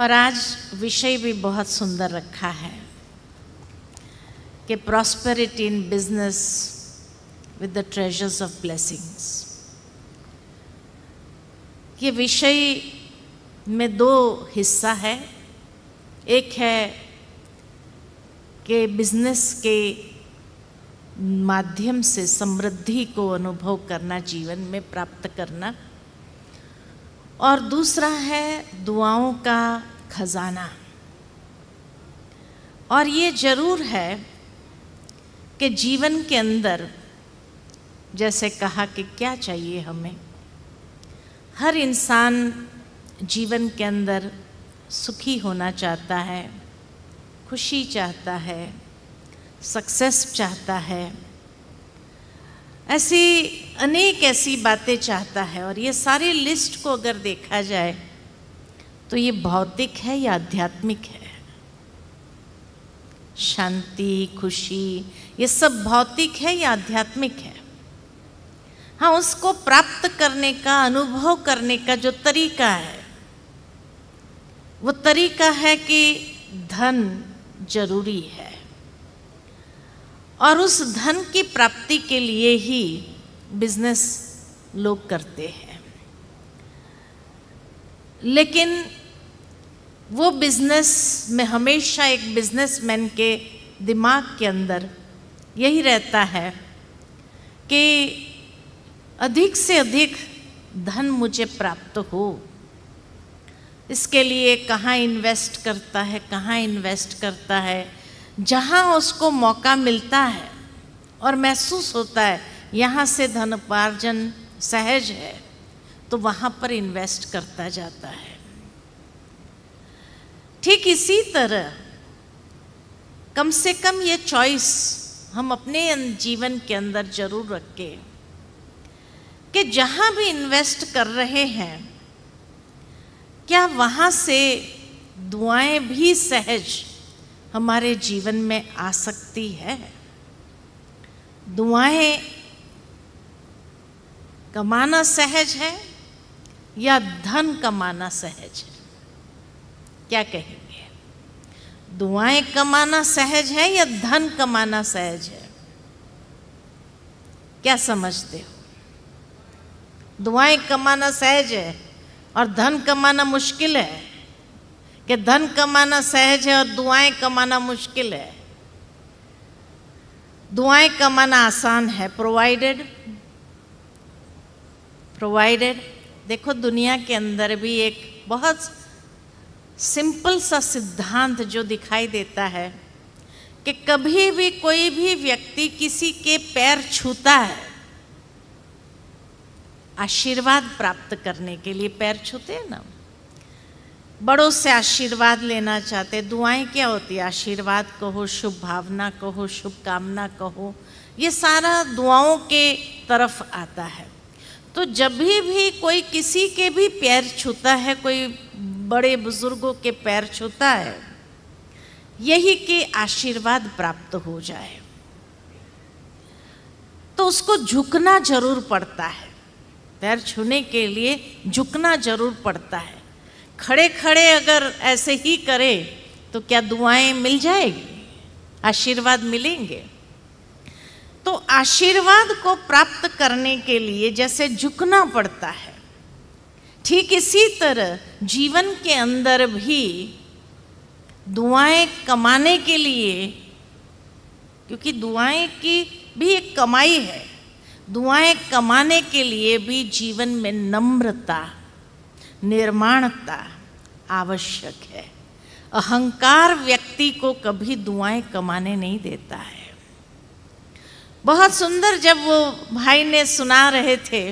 और आज विषय भी बहुत सुंदर रखा है कि prosperity in business with the treasures of blessings ये विषय में दो हिस्सा है एक है कि बिजनेस के माध्यम से समृद्धि को अनुभव करना जीवन में प्राप्त करना और दूसरा है दुआओं का खजाना और ये जरूर है कि जीवन के अंदर जैसे कहा कि क्या चाहिए हमें हर इंसान जीवन के अंदर सुखी होना चाहता है खुशी चाहता है सक्सेस चाहता है ऐसी अनेक ऐसी बातें चाहता है और ये सारी लिस्ट को अगर देखा जाए तो ये भौतिक है या आध्यात्मिक है शांति खुशी ये सब भौतिक है या आध्यात्मिक है हाँ उसको प्राप्त करने का अनुभव करने का जो तरीका है वो तरीका है कि धन जरूरी है और उस धन की प्राप्ति के लिए ही बिजनेस लोग करते हैं लेकिन वो बिजनेस में हमेशा एक बिजनेसमैन के दिमाग के अंदर यही रहता है कि अधिक से अधिक धन मुझे प्राप्त हो इसके लिए कहाँ इन्वेस्ट करता है कहाँ इन्वेस्ट करता है जहाँ उसको मौका मिलता है और महसूस होता है यहाँ से धन उपार्जन सहज है तो वहाँ पर इन्वेस्ट करता जाता है ठीक इसी तरह कम से कम ये चॉइस हम अपने जीवन के अंदर जरूर रखें कि जहाँ भी इन्वेस्ट कर रहे हैं क्या वहाँ से दुआएं भी सहज हमारे जीवन में आ सकती है दुआएं कमाना सहज है या धन कमाना सहज है क्या कहेंगे दुआएं कमाना सहज है या धन कमाना सहज है क्या समझते हो दुआएं कमाना सहज है और धन कमाना मुश्किल है कि धन कमाना सहज है और दुआएं कमाना मुश्किल है दुआएं कमाना आसान है प्रोवाइडेड प्रोवाइडेड देखो दुनिया के अंदर भी एक बहुत सिंपल सा सिद्धांत जो दिखाई देता है कि कभी भी कोई भी व्यक्ति किसी के पैर छूता है आशीर्वाद प्राप्त करने के लिए पैर छूते हैं ना बड़ों से आशीर्वाद लेना चाहते दुआएं क्या होती है आशीर्वाद कहो शुभ भावना कहो शुभकामना कहो ये सारा दुआओं के तरफ आता है तो जब भी भी कोई किसी के भी पैर छूता है कोई बड़े बुजुर्गों के पैर छूता है यही कि आशीर्वाद प्राप्त हो जाए तो उसको झुकना जरूर पड़ता है पैर छूने के लिए झुकना जरूर पड़ता है खड़े खड़े अगर ऐसे ही करें तो क्या दुआएं मिल जाएगी आशीर्वाद मिलेंगे तो आशीर्वाद को प्राप्त करने के लिए जैसे झुकना पड़ता है ठीक इसी तरह जीवन के अंदर भी दुआएं कमाने के लिए क्योंकि दुआएं की भी एक कमाई है दुआएं कमाने के लिए भी जीवन में नम्रता निर्माणता आवश्यक है अहंकार व्यक्ति को कभी दुआएं कमाने नहीं देता है बहुत सुंदर जब वो भाई ने सुना रहे थे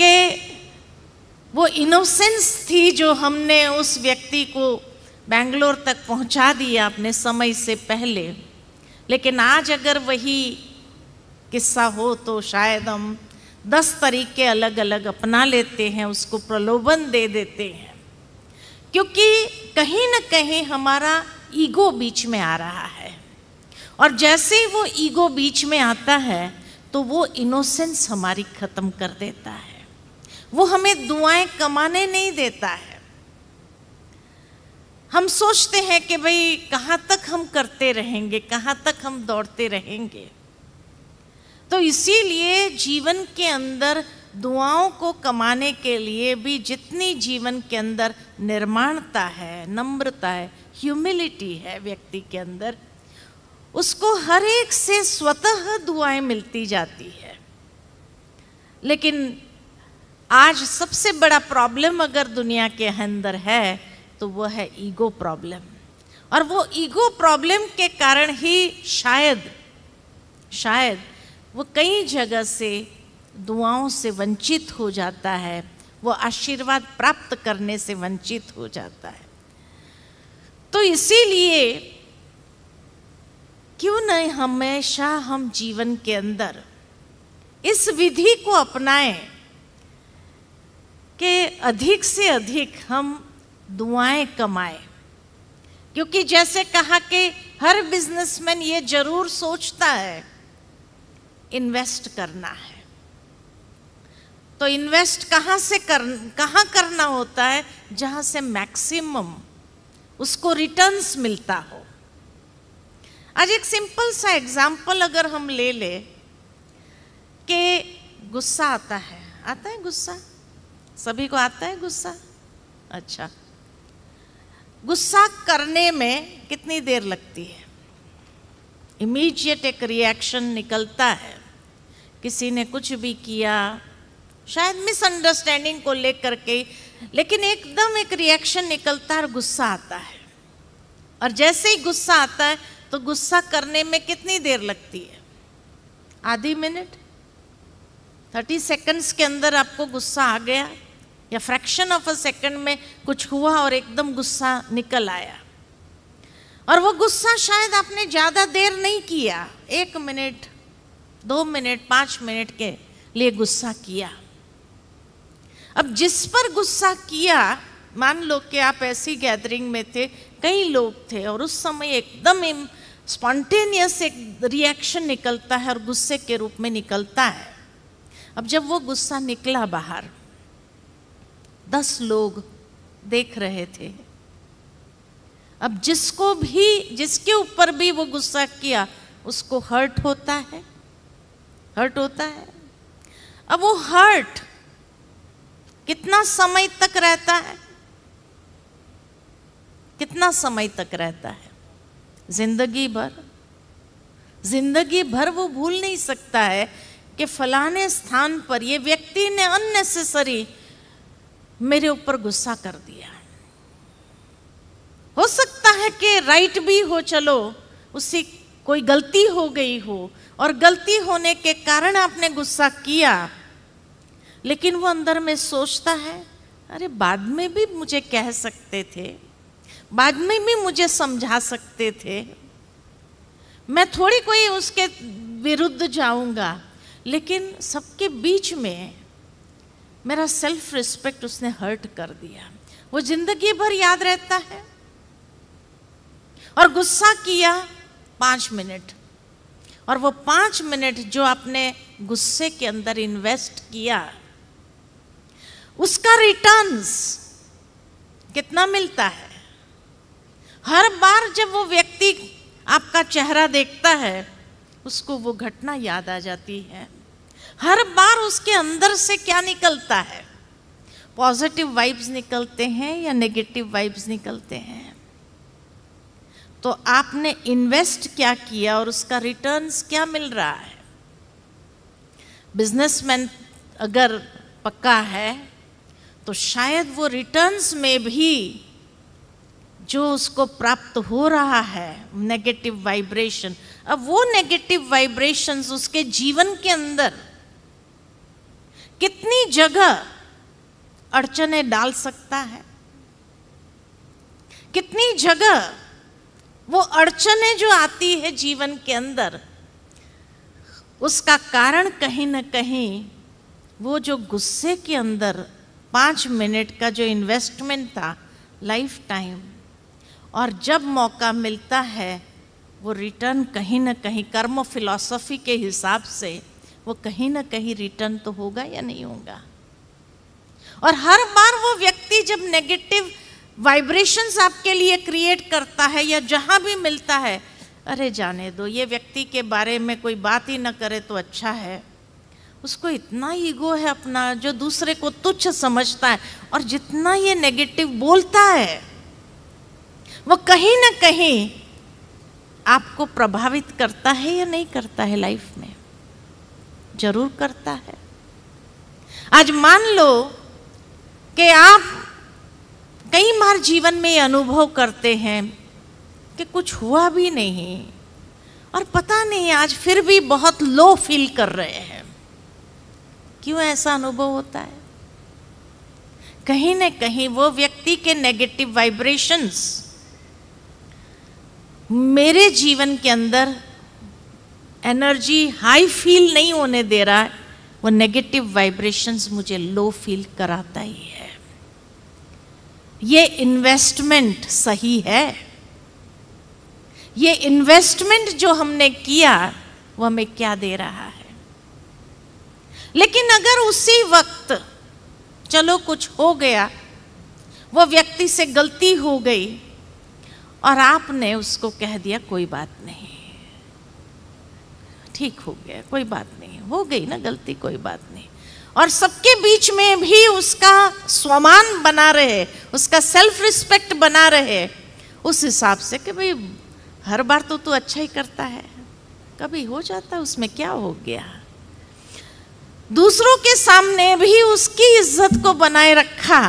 कि वो इनोसेंस थी जो हमने उस व्यक्ति को बेंगलोर तक पहुंचा दिया अपने समय से पहले लेकिन आज अगर वही किस्सा हो तो शायद हम दस तरीके अलग अलग अपना लेते हैं उसको प्रलोभन दे देते हैं क्योंकि कहीं ना कहीं हमारा ईगो बीच में आ रहा है और जैसे ही वो ईगो बीच में आता है तो वो इनोसेंस हमारी ख़त्म कर देता है वो हमें दुआएं कमाने नहीं देता है हम सोचते हैं कि भाई कहाँ तक हम करते रहेंगे कहाँ तक हम दौड़ते रहेंगे तो इसीलिए जीवन के अंदर दुआओं को कमाने के लिए भी जितनी जीवन के अंदर निर्माणता है नम्रता है ह्यूमिलिटी है व्यक्ति के अंदर उसको हर एक से स्वतः दुआएं मिलती जाती है लेकिन आज सबसे बड़ा प्रॉब्लम अगर दुनिया के अंदर है तो वह है ईगो प्रॉब्लम और वो ईगो प्रॉब्लम के कारण ही शायद शायद वो कई जगह से दुआओं से वंचित हो जाता है वो आशीर्वाद प्राप्त करने से वंचित हो जाता है तो इसीलिए क्यों न हमेशा हम जीवन के अंदर इस विधि को अपनाएं कि अधिक से अधिक हम दुआएं कमाएं क्योंकि जैसे कहा कि हर बिजनेसमैन ये जरूर सोचता है इन्वेस्ट करना है तो इन्वेस्ट कहाँ से कर कहाँ करना होता है जहाँ से मैक्सिमम उसको रिटर्न्स मिलता हो आज एक सिंपल सा एग्जाम्पल अगर हम ले ले कि गुस्सा आता है आता है गुस्सा सभी को आता है गुस्सा अच्छा गुस्सा करने में कितनी देर लगती है इमीजिएट एक रिएक्शन निकलता है किसी ने कुछ भी किया शायद मिसअंडरस्टैंडिंग को लेकर के लेकिन एकदम एक रिएक्शन निकलता है और गुस्सा आता है और जैसे ही गुस्सा आता है तो गुस्सा करने में कितनी देर लगती है आधी मिनट थर्टी सेकंड्स के अंदर आपको गुस्सा आ गया या फ्रैक्शन ऑफ अ सेकंड में कुछ हुआ और एकदम गुस्सा निकल आया और वो गुस्सा शायद आपने ज़्यादा देर नहीं किया एक मिनट दो मिनट पांच मिनट के लिए गुस्सा किया अब जिस पर गुस्सा किया मान लो कि आप ऐसी गैदरिंग में थे कई लोग थे और उस समय एकदम स्पॉन्टेनियस एक रिएक्शन निकलता है और गुस्से के रूप में निकलता है अब जब वो गुस्सा निकला बाहर दस लोग देख रहे थे अब जिसको भी जिसके ऊपर भी वो गुस्सा किया उसको हर्ट होता है हर्ट होता है अब वो हर्ट कितना समय तक रहता है कितना समय तक रहता है जिंदगी भर जिंदगी भर वो भूल नहीं सकता है कि फलाने स्थान पर ये व्यक्ति ने अननेसेसरी मेरे ऊपर गुस्सा कर दिया हो सकता है कि राइट भी हो चलो उसी कोई गलती हो गई हो और गलती होने के कारण आपने गुस्सा किया लेकिन वो अंदर में सोचता है अरे बाद में भी मुझे कह सकते थे बाद में भी मुझे समझा सकते थे मैं थोड़ी कोई उसके विरुद्ध जाऊंगा लेकिन सबके बीच में मेरा सेल्फ रिस्पेक्ट उसने हर्ट कर दिया वो जिंदगी भर याद रहता है और गुस्सा किया पाँच मिनट और वो पाँच मिनट जो आपने गुस्से के अंदर इन्वेस्ट किया उसका रिटर्न्स कितना मिलता है हर बार जब वो व्यक्ति आपका चेहरा देखता है उसको वो घटना याद आ जाती है हर बार उसके अंदर से क्या निकलता है पॉजिटिव वाइब्स निकलते हैं या नेगेटिव वाइब्स निकलते हैं तो आपने इन्वेस्ट क्या किया और उसका रिटर्न्स क्या मिल रहा है बिजनेसमैन अगर पक्का है तो शायद वो रिटर्न्स में भी जो उसको प्राप्त हो रहा है नेगेटिव वाइब्रेशन अब वो नेगेटिव वाइब्रेशंस उसके जीवन के अंदर कितनी जगह अड़चने डाल सकता है कितनी जगह वो अड़चने जो आती है जीवन के अंदर उसका कारण कहीं ना कहीं वो जो गुस्से के अंदर पाँच मिनट का जो इन्वेस्टमेंट था लाइफ टाइम और जब मौका मिलता है वो रिटर्न कहीं ना कहीं कर्म फिलॉसफी के हिसाब से वो कहीं ना कहीं रिटर्न तो होगा या नहीं होगा और हर बार वो व्यक्ति जब नेगेटिव वाइब्रेशंस आपके लिए क्रिएट करता है या जहाँ भी मिलता है अरे जाने दो ये व्यक्ति के बारे में कोई बात ही ना करे तो अच्छा है उसको इतना ईगो है अपना जो दूसरे को तुच्छ समझता है और जितना ये नेगेटिव बोलता है वो कहीं ना कहीं आपको प्रभावित करता है या नहीं करता है लाइफ में जरूर करता है आज मान लो कि आप कई बार जीवन में अनुभव करते हैं कि कुछ हुआ भी नहीं और पता नहीं आज फिर भी बहुत लो फील कर रहे हैं क्यों ऐसा अनुभव होता है कहीं ना कहीं वो व्यक्ति के नेगेटिव वाइब्रेशंस मेरे जीवन के अंदर एनर्जी हाई फील नहीं होने दे रहा है वो नेगेटिव वाइब्रेशंस मुझे लो फील कराता ही है ये इन्वेस्टमेंट सही है ये इन्वेस्टमेंट जो हमने किया वो हमें क्या दे रहा है लेकिन अगर उसी वक्त चलो कुछ हो गया वो व्यक्ति से गलती हो गई और आपने उसको कह दिया कोई बात नहीं ठीक हो गया कोई बात नहीं हो गई ना गलती कोई बात नहीं और सबके बीच में भी उसका स्वमान बना रहे उसका सेल्फ रिस्पेक्ट बना रहे उस हिसाब से कि भाई हर बार तो तू अच्छा ही करता है कभी हो जाता है उसमें क्या हो गया दूसरों के सामने भी उसकी इज्जत को बनाए रखा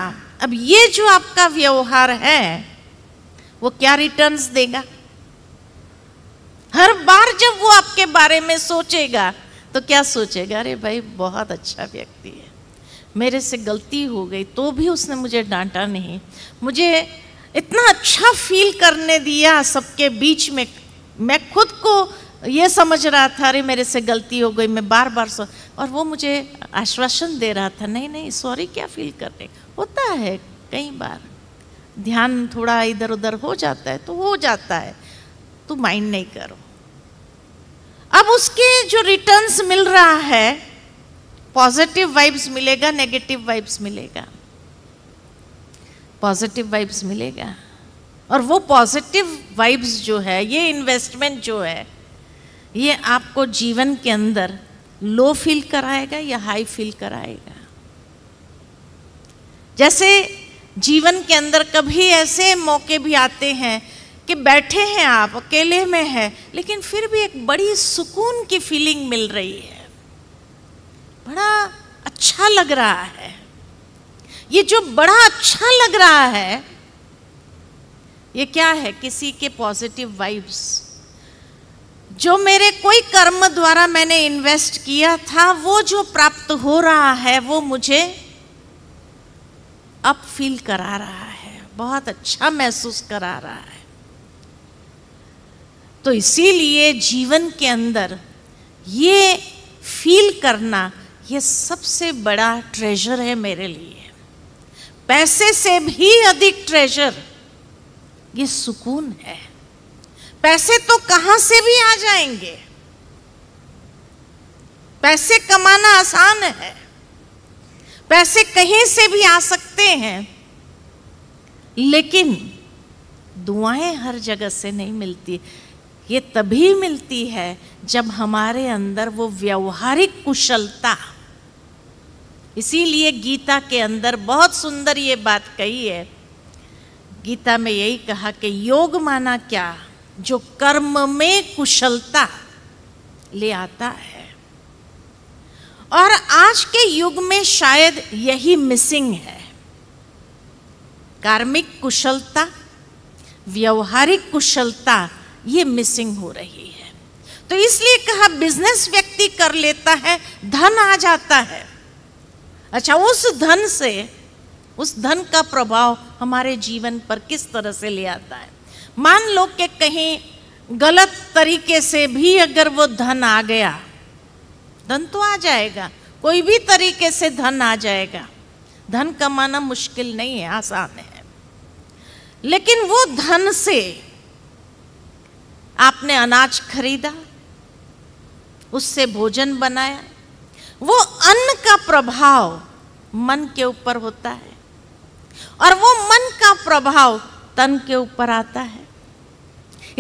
अब ये जो आपका व्यवहार है वो क्या रिटर्न्स देगा हर बार जब वो आपके बारे में सोचेगा तो क्या सोचेगा अरे भाई बहुत अच्छा व्यक्ति है मेरे से गलती हो गई तो भी उसने मुझे डांटा नहीं मुझे इतना अच्छा फील करने दिया सबके बीच में मैं खुद को ये समझ रहा था अरे मेरे से गलती हो गई मैं बार बार सो और वो मुझे आश्वासन दे रहा था नहीं नहीं सॉरी क्या फील कर रहे होता है कई बार ध्यान थोड़ा इधर उधर हो जाता है तो हो जाता है तो माइंड नहीं करो अब उसके जो रिटर्न्स मिल रहा है पॉजिटिव वाइब्स मिलेगा नेगेटिव वाइब्स मिलेगा पॉजिटिव वाइब्स मिलेगा और वो पॉजिटिव वाइब्स जो है ये इन्वेस्टमेंट जो है ये आपको जीवन के अंदर लो फील कराएगा या हाई फील कराएगा जैसे जीवन के अंदर कभी ऐसे मौके भी आते हैं कि बैठे हैं आप अकेले में हैं लेकिन फिर भी एक बड़ी सुकून की फीलिंग मिल रही है बड़ा अच्छा लग रहा है ये जो बड़ा अच्छा लग रहा है ये क्या है किसी के पॉजिटिव वाइब्स जो मेरे कोई कर्म द्वारा मैंने इन्वेस्ट किया था वो जो प्राप्त हो रहा है वो मुझे अप फील करा रहा है बहुत अच्छा महसूस करा रहा है तो इसीलिए जीवन के अंदर ये फील करना ये सबसे बड़ा ट्रेजर है मेरे लिए पैसे से भी अधिक ट्रेजर ये सुकून है पैसे तो कहां से भी आ जाएंगे पैसे कमाना आसान है पैसे कहीं से भी आ सकते हैं लेकिन दुआएं हर जगह से नहीं मिलती ये तभी मिलती है जब हमारे अंदर वो व्यवहारिक कुशलता इसीलिए गीता के अंदर बहुत सुंदर ये बात कही है गीता में यही कहा कि योग माना क्या जो कर्म में कुशलता ले आता है और आज के युग में शायद यही मिसिंग है कार्मिक कुशलता व्यवहारिक कुशलता ये मिसिंग हो रही है तो इसलिए कहा बिजनेस व्यक्ति कर लेता है धन आ जाता है अच्छा उस धन से उस धन का प्रभाव हमारे जीवन पर किस तरह से ले आता है मान लो कि कहीं गलत तरीके से भी अगर वो धन आ गया धन तो आ जाएगा कोई भी तरीके से धन आ जाएगा धन कमाना मुश्किल नहीं है आसान है लेकिन वो धन से आपने अनाज खरीदा उससे भोजन बनाया वो अन्न का प्रभाव मन के ऊपर होता है और वो मन का प्रभाव तन के ऊपर आता है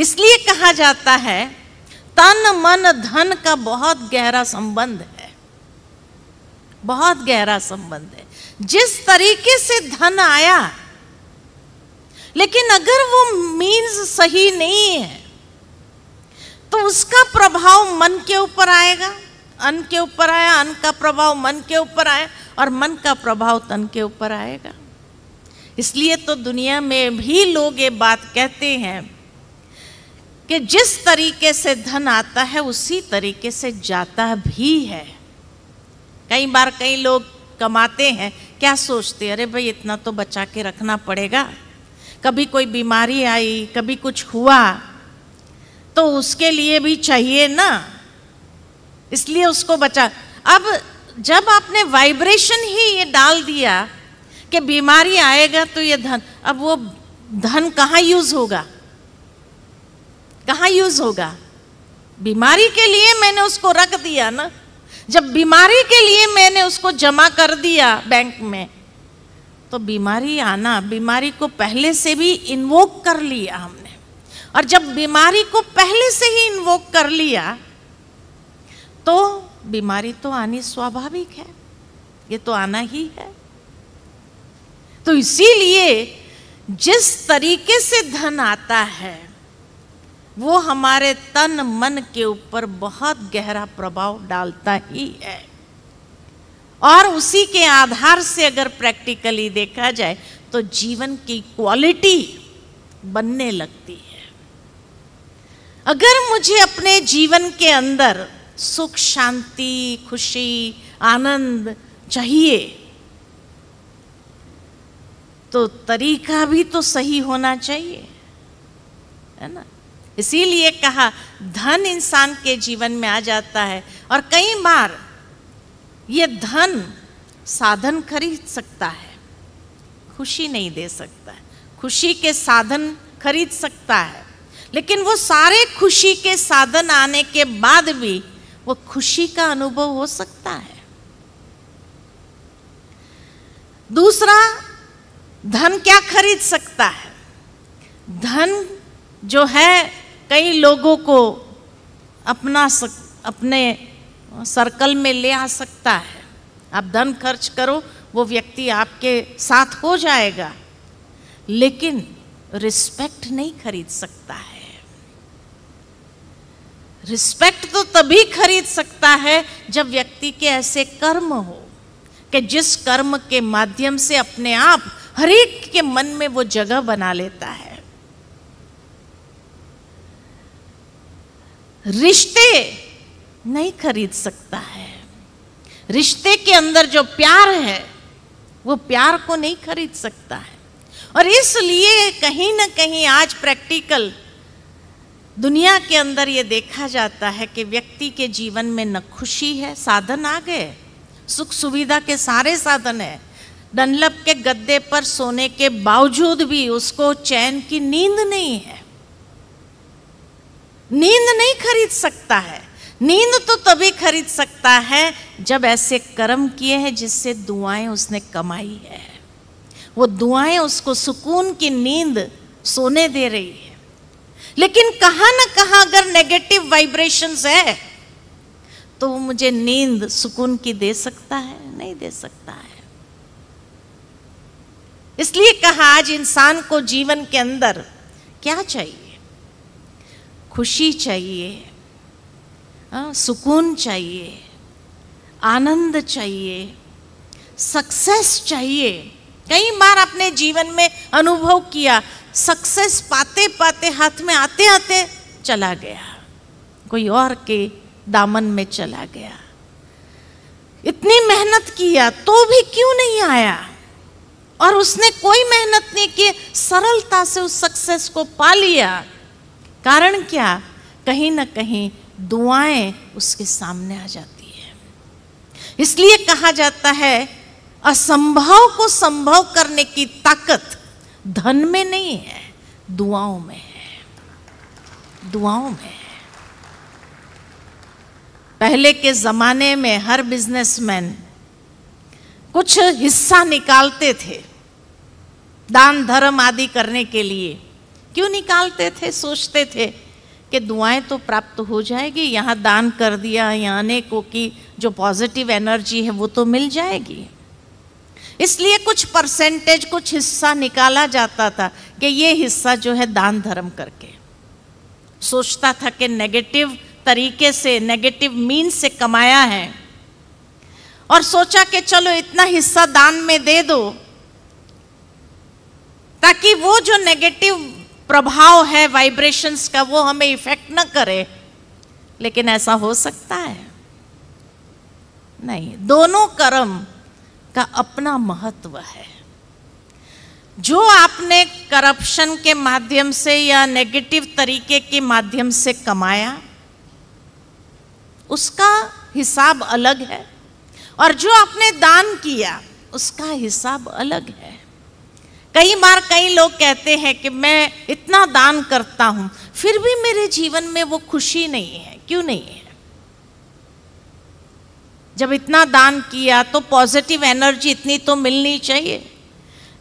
इसलिए कहा जाता है तन मन धन का बहुत गहरा संबंध है बहुत गहरा संबंध है जिस तरीके से धन आया लेकिन अगर वो मीन्स सही नहीं है तो उसका प्रभाव मन के ऊपर आएगा अन्न के ऊपर आया अन्न का प्रभाव मन के ऊपर आया और मन का प्रभाव तन के ऊपर आएगा इसलिए तो दुनिया में भी लोग ये बात कहते हैं कि जिस तरीके से धन आता है उसी तरीके से जाता भी है कई बार कई लोग कमाते हैं क्या सोचते अरे भाई इतना तो बचा के रखना पड़ेगा कभी कोई बीमारी आई कभी कुछ हुआ तो उसके लिए भी चाहिए ना इसलिए उसको बचा अब जब आपने वाइब्रेशन ही ये डाल दिया कि बीमारी आएगा तो ये धन अब वो धन कहाँ यूज होगा कहाँ यूज होगा बीमारी के लिए मैंने उसको रख दिया ना जब बीमारी के लिए मैंने उसको जमा कर दिया बैंक में तो बीमारी आना बीमारी को पहले से भी इन्वोक कर लिया हमने और जब बीमारी को पहले से ही इन्वोक कर लिया तो बीमारी तो आनी स्वाभाविक है ये तो आना ही है तो इसीलिए जिस तरीके से धन आता है वो हमारे तन मन के ऊपर बहुत गहरा प्रभाव डालता ही है और उसी के आधार से अगर प्रैक्टिकली देखा जाए तो जीवन की क्वालिटी बनने लगती है अगर मुझे अपने जीवन के अंदर सुख शांति खुशी आनंद चाहिए तो तरीका भी तो सही होना चाहिए है ना इसीलिए कहा धन इंसान के जीवन में आ जाता है और कई बार ये धन साधन खरीद सकता है खुशी नहीं दे सकता है खुशी के साधन खरीद सकता है लेकिन वो सारे खुशी के साधन आने के बाद भी वो खुशी का अनुभव हो सकता है दूसरा धन क्या खरीद सकता है धन जो है कई लोगों को अपना सक, अपने सर्कल में ले आ सकता है आप धन खर्च करो वो व्यक्ति आपके साथ हो जाएगा लेकिन रिस्पेक्ट नहीं खरीद सकता है रिस्पेक्ट तो तभी खरीद सकता है जब व्यक्ति के ऐसे कर्म हो कि जिस कर्म के माध्यम से अपने आप हरेक के मन में वो जगह बना लेता है रिश्ते नहीं खरीद सकता है रिश्ते के अंदर जो प्यार है वो प्यार को नहीं खरीद सकता है और इसलिए कहीं ना कहीं आज प्रैक्टिकल दुनिया के अंदर ये देखा जाता है कि व्यक्ति के जीवन में न खुशी है साधन आ गए सुख सुविधा के सारे साधन है डनलप के गद्दे पर सोने के बावजूद भी उसको चैन की नींद नहीं है नींद नहीं खरीद सकता है नींद तो तभी खरीद सकता है जब ऐसे कर्म किए हैं जिससे दुआएं उसने कमाई है वो दुआएं उसको सुकून की नींद सोने दे रही है लेकिन कहा ना कहा अगर नेगेटिव वाइब्रेशंस है तो वो मुझे नींद सुकून की दे सकता है नहीं दे सकता है इसलिए कहा आज इंसान को जीवन के अंदर क्या चाहिए खुशी चाहिए आ, सुकून चाहिए आनंद चाहिए सक्सेस चाहिए कई बार अपने जीवन में अनुभव किया सक्सेस पाते पाते हाथ में आते आते चला गया कोई और के दामन में चला गया इतनी मेहनत किया तो भी क्यों नहीं आया और उसने कोई मेहनत नहीं की सरलता से उस सक्सेस को पा लिया कारण क्या कहीं ना कहीं दुआएं उसके सामने आ जाती है इसलिए कहा जाता है असंभव को संभव करने की ताकत धन में नहीं है दुआओं में है दुआओं में है पहले के ज़माने में हर बिजनेसमैन कुछ हिस्सा निकालते थे दान धर्म आदि करने के लिए क्यों निकालते थे सोचते थे कि दुआएं तो प्राप्त हो जाएगी यहाँ दान कर दिया यहाँ अनेकों की जो पॉजिटिव एनर्जी है वो तो मिल जाएगी इसलिए कुछ परसेंटेज कुछ हिस्सा निकाला जाता था कि ये हिस्सा जो है दान धर्म करके सोचता था कि नेगेटिव तरीके से नेगेटिव मीन से कमाया है और सोचा कि चलो इतना हिस्सा दान में दे दो ताकि वो जो नेगेटिव प्रभाव है वाइब्रेशंस का वो हमें इफेक्ट ना करे लेकिन ऐसा हो सकता है नहीं दोनों कर्म का अपना महत्व है जो आपने करप्शन के माध्यम से या नेगेटिव तरीके के माध्यम से कमाया उसका हिसाब अलग है और जो आपने दान किया उसका हिसाब अलग है कई बार कई लोग कहते हैं कि मैं इतना दान करता हूं फिर भी मेरे जीवन में वो खुशी नहीं है क्यों नहीं है जब इतना दान किया तो पॉजिटिव एनर्जी इतनी तो मिलनी चाहिए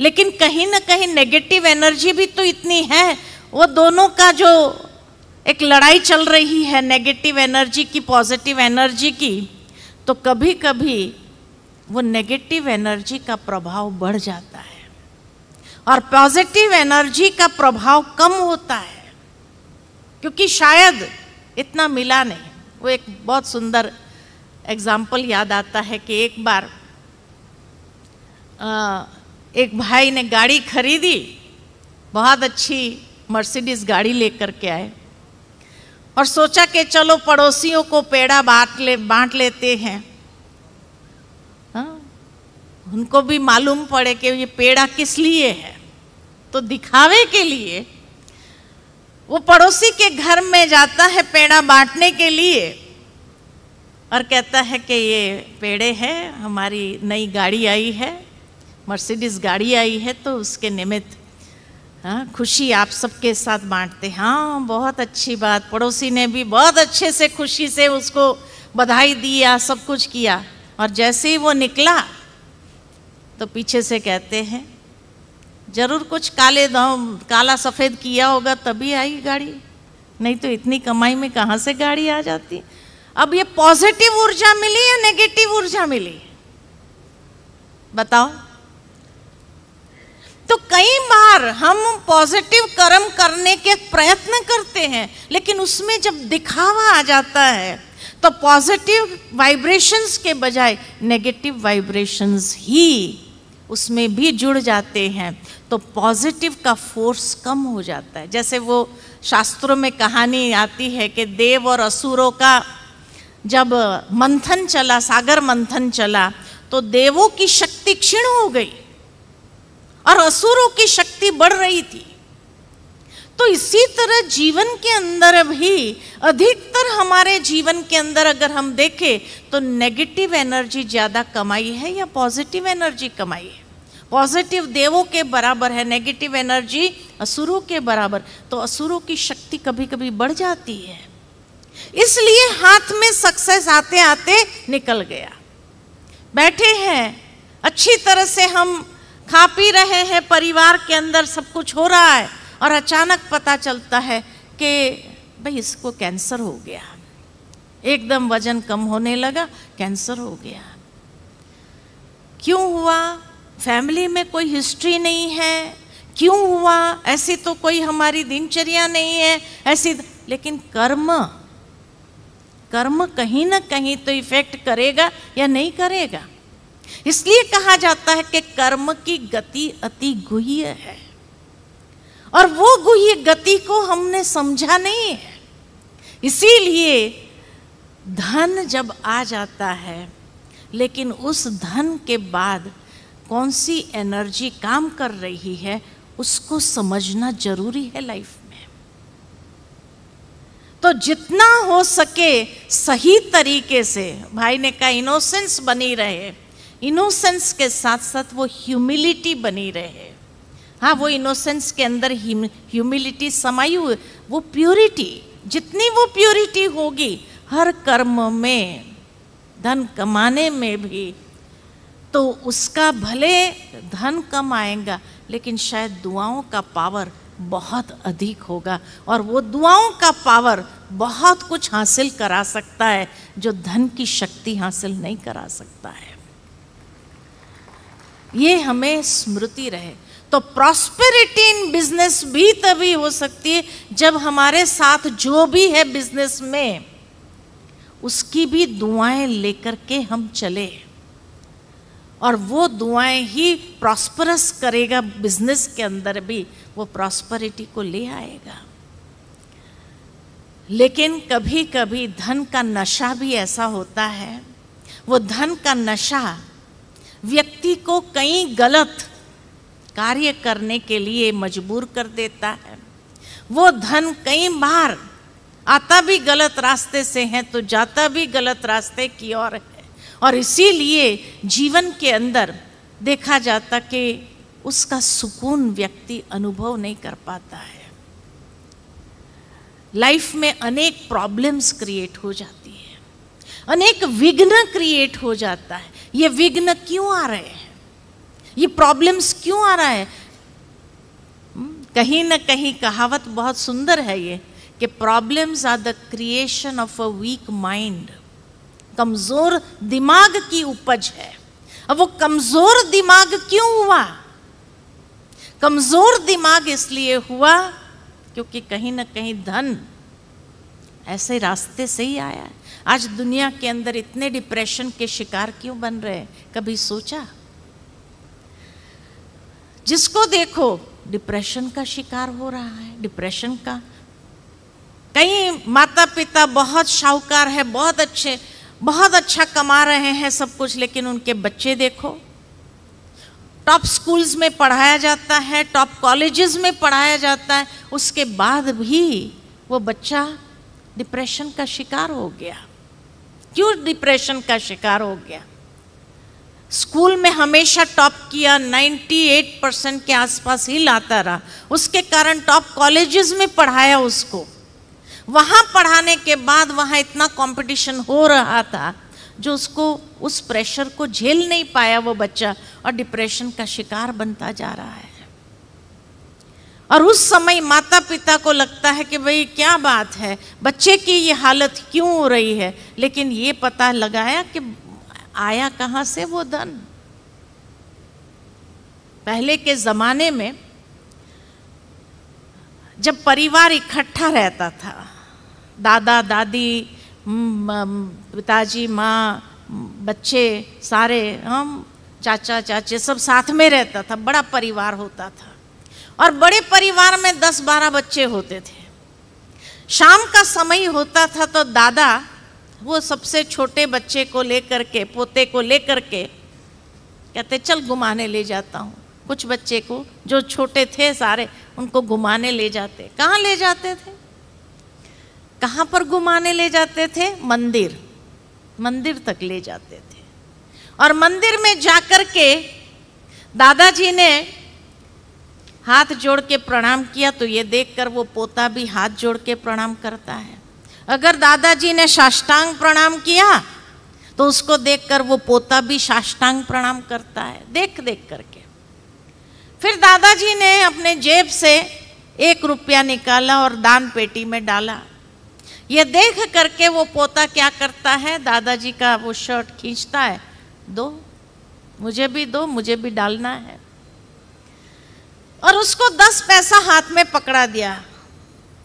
लेकिन कहीं ना कहीं नेगेटिव एनर्जी भी तो इतनी है वो दोनों का जो एक लड़ाई चल रही है नेगेटिव एनर्जी की पॉजिटिव एनर्जी की तो कभी कभी वो नेगेटिव एनर्जी का प्रभाव बढ़ जाता है और पॉजिटिव एनर्जी का प्रभाव कम होता है क्योंकि शायद इतना मिला नहीं वो एक बहुत सुंदर एग्जाम्पल याद आता है कि एक बार एक भाई ने गाड़ी खरीदी बहुत अच्छी मर्सिडीज गाड़ी लेकर के आए और सोचा कि चलो पड़ोसियों को पेड़ा बांट ले बांट लेते हैं हाँ? उनको भी मालूम पड़े कि ये पेड़ा किस लिए है तो दिखावे के लिए वो पड़ोसी के घर में जाता है पेड़ा बांटने के लिए और कहता है कि ये पेड़े हैं हमारी नई गाड़ी आई है मर्सिडीज़ गाड़ी आई है तो उसके निमित्त हाँ खुशी आप सबके साथ बांटते हाँ बहुत अच्छी बात पड़ोसी ने भी बहुत अच्छे से खुशी से उसको बधाई दिया सब कुछ किया और जैसे ही वो निकला तो पीछे से कहते हैं ज़रूर कुछ काले दाव काला सफ़ेद किया होगा तभी आई गाड़ी नहीं तो इतनी कमाई में कहाँ से गाड़ी आ जाती अब ये पॉजिटिव ऊर्जा मिली या नेगेटिव ऊर्जा मिली बताओ तो कई बार हम पॉजिटिव कर्म करने के प्रयत्न करते हैं लेकिन उसमें जब दिखावा आ जाता है तो पॉजिटिव वाइब्रेशंस के बजाय नेगेटिव वाइब्रेशंस ही उसमें भी जुड़ जाते हैं तो पॉजिटिव का फोर्स कम हो जाता है जैसे वो शास्त्रों में कहानी आती है कि देव और असुरों का जब मंथन चला सागर मंथन चला तो देवों की शक्ति क्षीण हो गई और असुरों की शक्ति बढ़ रही थी तो इसी तरह जीवन के अंदर भी अधिकतर हमारे जीवन के अंदर अगर हम देखें तो नेगेटिव एनर्जी ज़्यादा कमाई है या पॉजिटिव एनर्जी कमाई है पॉजिटिव देवों के बराबर है नेगेटिव एनर्जी असुरों के बराबर तो असुरों की शक्ति कभी कभी बढ़ जाती है इसलिए हाथ में सक्सेस आते आते निकल गया बैठे हैं अच्छी तरह से हम खा पी रहे हैं परिवार के अंदर सब कुछ हो रहा है और अचानक पता चलता है कि भाई इसको कैंसर हो गया एकदम वजन कम होने लगा कैंसर हो गया क्यों हुआ फैमिली में कोई हिस्ट्री नहीं है क्यों हुआ ऐसी तो कोई हमारी दिनचर्या नहीं है ऐसी लेकिन कर्म कर्म कहीं ना कहीं तो इफेक्ट करेगा या नहीं करेगा इसलिए कहा जाता है कि कर्म की गति अति गुह्य है और वो गुह्य गति को हमने समझा नहीं है इसीलिए धन जब आ जाता है लेकिन उस धन के बाद कौन सी एनर्जी काम कर रही है उसको समझना जरूरी है लाइफ तो जितना हो सके सही तरीके से भाई ने कहा इनोसेंस बनी रहे इनोसेंस के साथ साथ वो ह्यूमिलिटी बनी रहे हाँ वो इनोसेंस के अंदर ह्यूमिलिटी समाई हुई वो प्योरिटी जितनी वो प्योरिटी होगी हर कर्म में धन कमाने में भी तो उसका भले धन कम आएगा लेकिन शायद दुआओं का पावर बहुत अधिक होगा और वो दुआओं का पावर बहुत कुछ हासिल करा सकता है जो धन की शक्ति हासिल नहीं करा सकता है ये हमें स्मृति रहे तो प्रॉस्पेरिटी इन बिजनेस भी तभी हो सकती है जब हमारे साथ जो भी है बिजनेस में उसकी भी दुआएं लेकर के हम चले और वो दुआएं ही प्रॉस्परस करेगा बिजनेस के अंदर भी वो प्रॉस्परिटी को ले आएगा लेकिन कभी कभी धन का नशा भी ऐसा होता है वो धन का नशा व्यक्ति को कई गलत कार्य करने के लिए मजबूर कर देता है वो धन कई बार आता भी गलत रास्ते से है तो जाता भी गलत रास्ते की ओर है और इसीलिए जीवन के अंदर देखा जाता कि उसका सुकून व्यक्ति अनुभव नहीं कर पाता है लाइफ में अनेक प्रॉब्लम्स क्रिएट हो जाती है अनेक विघ्न क्रिएट हो जाता है ये विघ्न क्यों आ रहे हैं ये प्रॉब्लम्स क्यों आ रहा है हम्म, कहीं ना कहीं कहावत बहुत सुंदर है ये कि problems are the creation of a weak mind कमज़ोर दिमाग की उपज है अब वो कमज़ोर दिमाग क्यों हुआ कमज़ोर दिमाग इसलिए हुआ क्योंकि कहीं ना कहीं धन ऐसे रास्ते से ही आया है आज दुनिया के अंदर इतने डिप्रेशन के शिकार क्यों बन रहे हैं कभी सोचा जिसको देखो डिप्रेशन का शिकार हो रहा है डिप्रेशन का कई माता पिता बहुत शाहूकार है बहुत अच्छे बहुत अच्छा कमा रहे हैं सब कुछ लेकिन उनके बच्चे देखो टॉप स्कूल्स में पढ़ाया जाता है टॉप कॉलेजेस में पढ़ाया जाता है उसके बाद भी वो बच्चा डिप्रेशन का शिकार हो गया क्यों डिप्रेशन का शिकार हो गया स्कूल में हमेशा टॉप किया 98 परसेंट के आसपास ही लाता रहा उसके कारण टॉप कॉलेजेस में पढ़ाया उसको वहाँ पढ़ाने के बाद वहाँ इतना कंपटीशन हो रहा था जो उसको उस प्रेशर को झेल नहीं पाया वो बच्चा और डिप्रेशन का शिकार बनता जा रहा है और उस समय माता पिता को लगता है कि भाई क्या बात है बच्चे की ये हालत क्यों हो रही है लेकिन ये पता लगाया कि आया कहाँ से वो धन पहले के ज़माने में जब परिवार इकट्ठा रहता था दादा दादी पिताजी माँ बच्चे सारे हम चाचा चाचे सब साथ में रहता था बड़ा परिवार होता था और बड़े परिवार में दस बारह बच्चे होते थे शाम का समय होता था तो दादा वो सबसे छोटे बच्चे को लेकर के पोते को लेकर के कहते चल घुमाने ले जाता हूँ कुछ बच्चे को जो छोटे थे सारे उनको घुमाने ले जाते कहाँ ले जाते थे कहाँ पर घुमाने ले जाते थे मंदिर मंदिर तक ले जाते थे और मंदिर में जाकर के दादाजी ने हाथ जोड़ के प्रणाम किया तो ये देखकर वो पोता भी हाथ जोड़ के प्रणाम करता है अगर दादाजी ने साष्टांग प्रणाम किया तो उसको देखकर वो पोता भी साष्टांग प्रणाम करता है देख देख करके फिर दादाजी ने अपने जेब से एक रुपया निकाला और दान पेटी में डाला ये देख करके वो पोता क्या करता है दादाजी का वो शर्ट खींचता है दो मुझे भी दो मुझे भी डालना है और उसको दस पैसा हाथ में पकड़ा दिया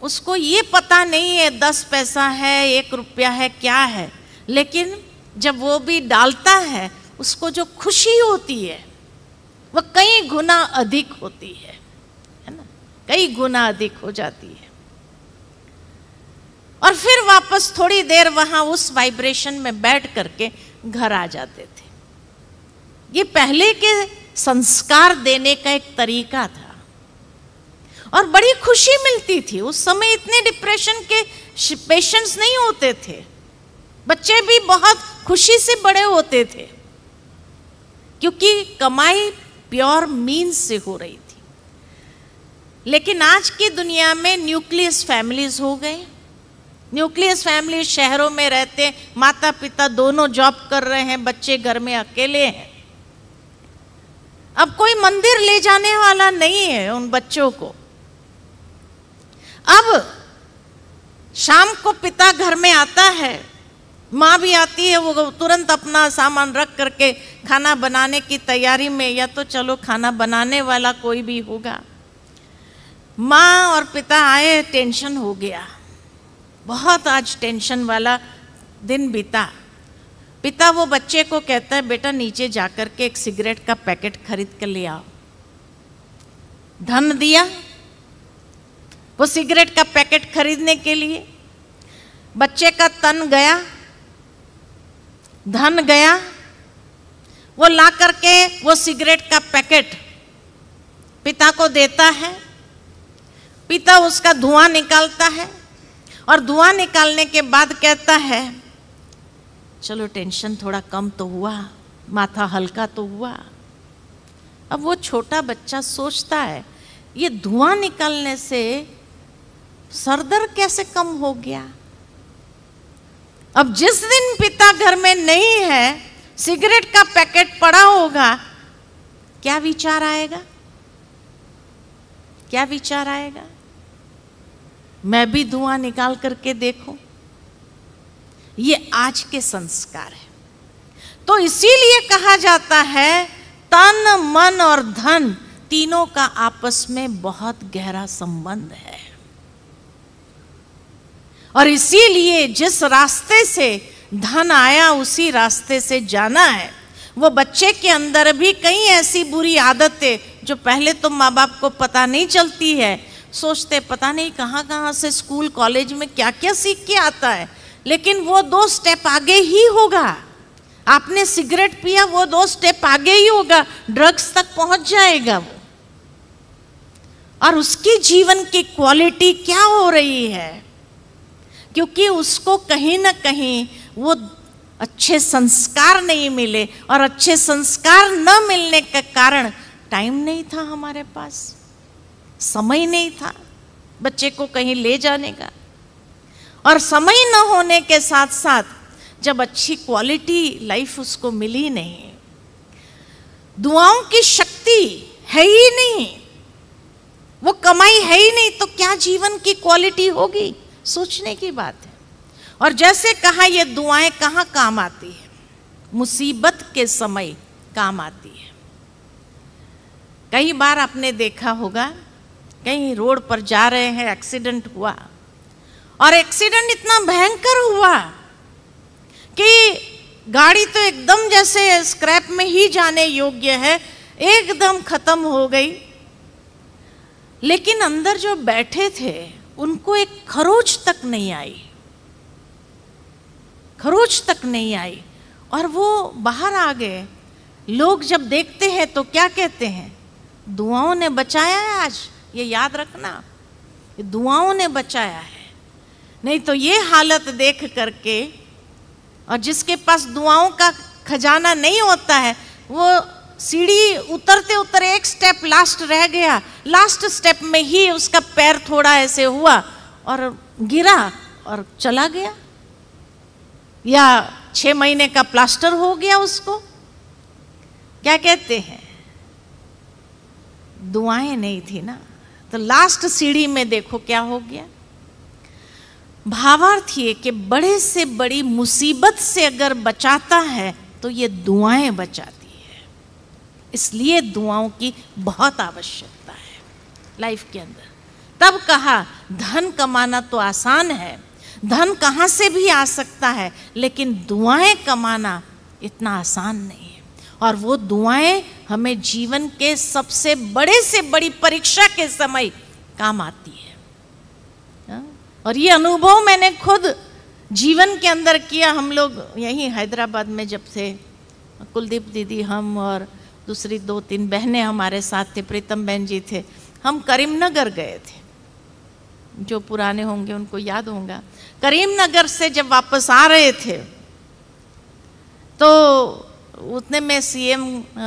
उसको ये पता नहीं है दस पैसा है एक रुपया है क्या है लेकिन जब वो भी डालता है उसको जो खुशी होती है वह कई गुना अधिक होती है है ना कई गुना अधिक हो जाती है और फिर वापस थोड़ी देर वहाँ उस वाइब्रेशन में बैठ करके घर आ जाते थे ये पहले के संस्कार देने का एक तरीका था और बड़ी खुशी मिलती थी उस समय इतने डिप्रेशन के पेशेंट्स नहीं होते थे बच्चे भी बहुत खुशी से बड़े होते थे क्योंकि कमाई प्योर मीन से हो रही थी लेकिन आज की दुनिया में न्यूक्लियस फैमिलीज हो गए न्यूक्लियस फैमिली शहरों में रहते हैं माता पिता दोनों जॉब कर रहे हैं बच्चे घर में अकेले हैं अब कोई मंदिर ले जाने वाला नहीं है उन बच्चों को अब शाम को पिता घर में आता है माँ भी आती है वो तुरंत अपना सामान रख करके खाना बनाने की तैयारी में या तो चलो खाना बनाने वाला कोई भी होगा माँ और पिता आए टेंशन हो गया बहुत आज टेंशन वाला दिन बीता पिता वो बच्चे को कहता है बेटा नीचे जाकर के एक सिगरेट का पैकेट खरीद कर ले आओ धन दिया वो सिगरेट का पैकेट खरीदने के लिए बच्चे का तन गया धन गया वो ला करके वो सिगरेट का पैकेट पिता को देता है पिता उसका धुआं निकालता है और धुआं निकालने के बाद कहता है चलो टेंशन थोड़ा कम तो हुआ माथा हल्का तो हुआ अब वो छोटा बच्चा सोचता है ये धुआं निकालने से सरदर कैसे कम हो गया अब जिस दिन पिता घर में नहीं है सिगरेट का पैकेट पड़ा होगा क्या विचार आएगा क्या विचार आएगा मैं भी धुआं निकाल करके देखूं ये आज के संस्कार है तो इसीलिए कहा जाता है तन मन और धन तीनों का आपस में बहुत गहरा संबंध है और इसीलिए जिस रास्ते से धन आया उसी रास्ते से जाना है वो बच्चे के अंदर भी कई ऐसी बुरी आदतें जो पहले तो माँ बाप को पता नहीं चलती है सोचते पता नहीं कहाँ कहाँ से स्कूल कॉलेज में क्या क्या सीख के आता है लेकिन वो दो स्टेप आगे ही होगा आपने सिगरेट पिया वो दो स्टेप आगे ही होगा ड्रग्स तक पहुंच जाएगा वो और उसकी जीवन की क्वालिटी क्या हो रही है क्योंकि उसको कहीं ना कहीं वो अच्छे संस्कार नहीं मिले और अच्छे संस्कार न मिलने का कारण टाइम नहीं था हमारे पास समय नहीं था बच्चे को कहीं ले जाने का और समय न होने के साथ साथ जब अच्छी क्वालिटी लाइफ उसको मिली नहीं दुआओं की शक्ति है ही नहीं वो कमाई है ही नहीं तो क्या जीवन की क्वालिटी होगी सोचने की बात है और जैसे कहा ये दुआएं कहाँ काम आती है मुसीबत के समय काम आती है कई बार आपने देखा होगा कहीं रोड पर जा रहे हैं एक्सीडेंट हुआ और एक्सीडेंट इतना भयंकर हुआ कि गाड़ी तो एकदम जैसे स्क्रैप में ही जाने योग्य है एकदम खत्म हो गई लेकिन अंदर जो बैठे थे उनको एक खरोच तक नहीं आई खरोच तक नहीं आई और वो बाहर आ गए लोग जब देखते हैं तो क्या कहते हैं दुआओं ने बचाया है आज ये याद रखना ये दुआओं ने बचाया है नहीं तो ये हालत देख करके और जिसके पास दुआओं का खजाना नहीं होता है वो सीढ़ी उतरते उतरे एक स्टेप लास्ट रह गया लास्ट स्टेप में ही उसका पैर थोड़ा ऐसे हुआ और गिरा और चला गया या छ महीने का प्लास्टर हो गया उसको क्या कहते हैं दुआएं नहीं थी ना तो लास्ट सीढ़ी में देखो क्या हो गया भावार्थ ये कि बड़े से बड़ी मुसीबत से अगर बचाता है तो ये दुआएं बचाती है इसलिए दुआओं की बहुत आवश्यकता है लाइफ के अंदर तब कहा धन कमाना तो आसान है धन कहाँ से भी आ सकता है लेकिन दुआएं कमाना इतना आसान नहीं और वो दुआएं हमें जीवन के सबसे बड़े से बड़ी परीक्षा के समय काम आती है हाँ? और ये अनुभव मैंने खुद जीवन के अंदर किया हम लोग यहीं हैदराबाद में जब थे कुलदीप दीदी हम और दूसरी दो तीन बहनें हमारे साथ थे प्रीतम बहन जी थे हम करीमनगर गए थे जो पुराने होंगे उनको याद होगा करीमनगर से जब वापस आ रहे थे तो उतने में सीएम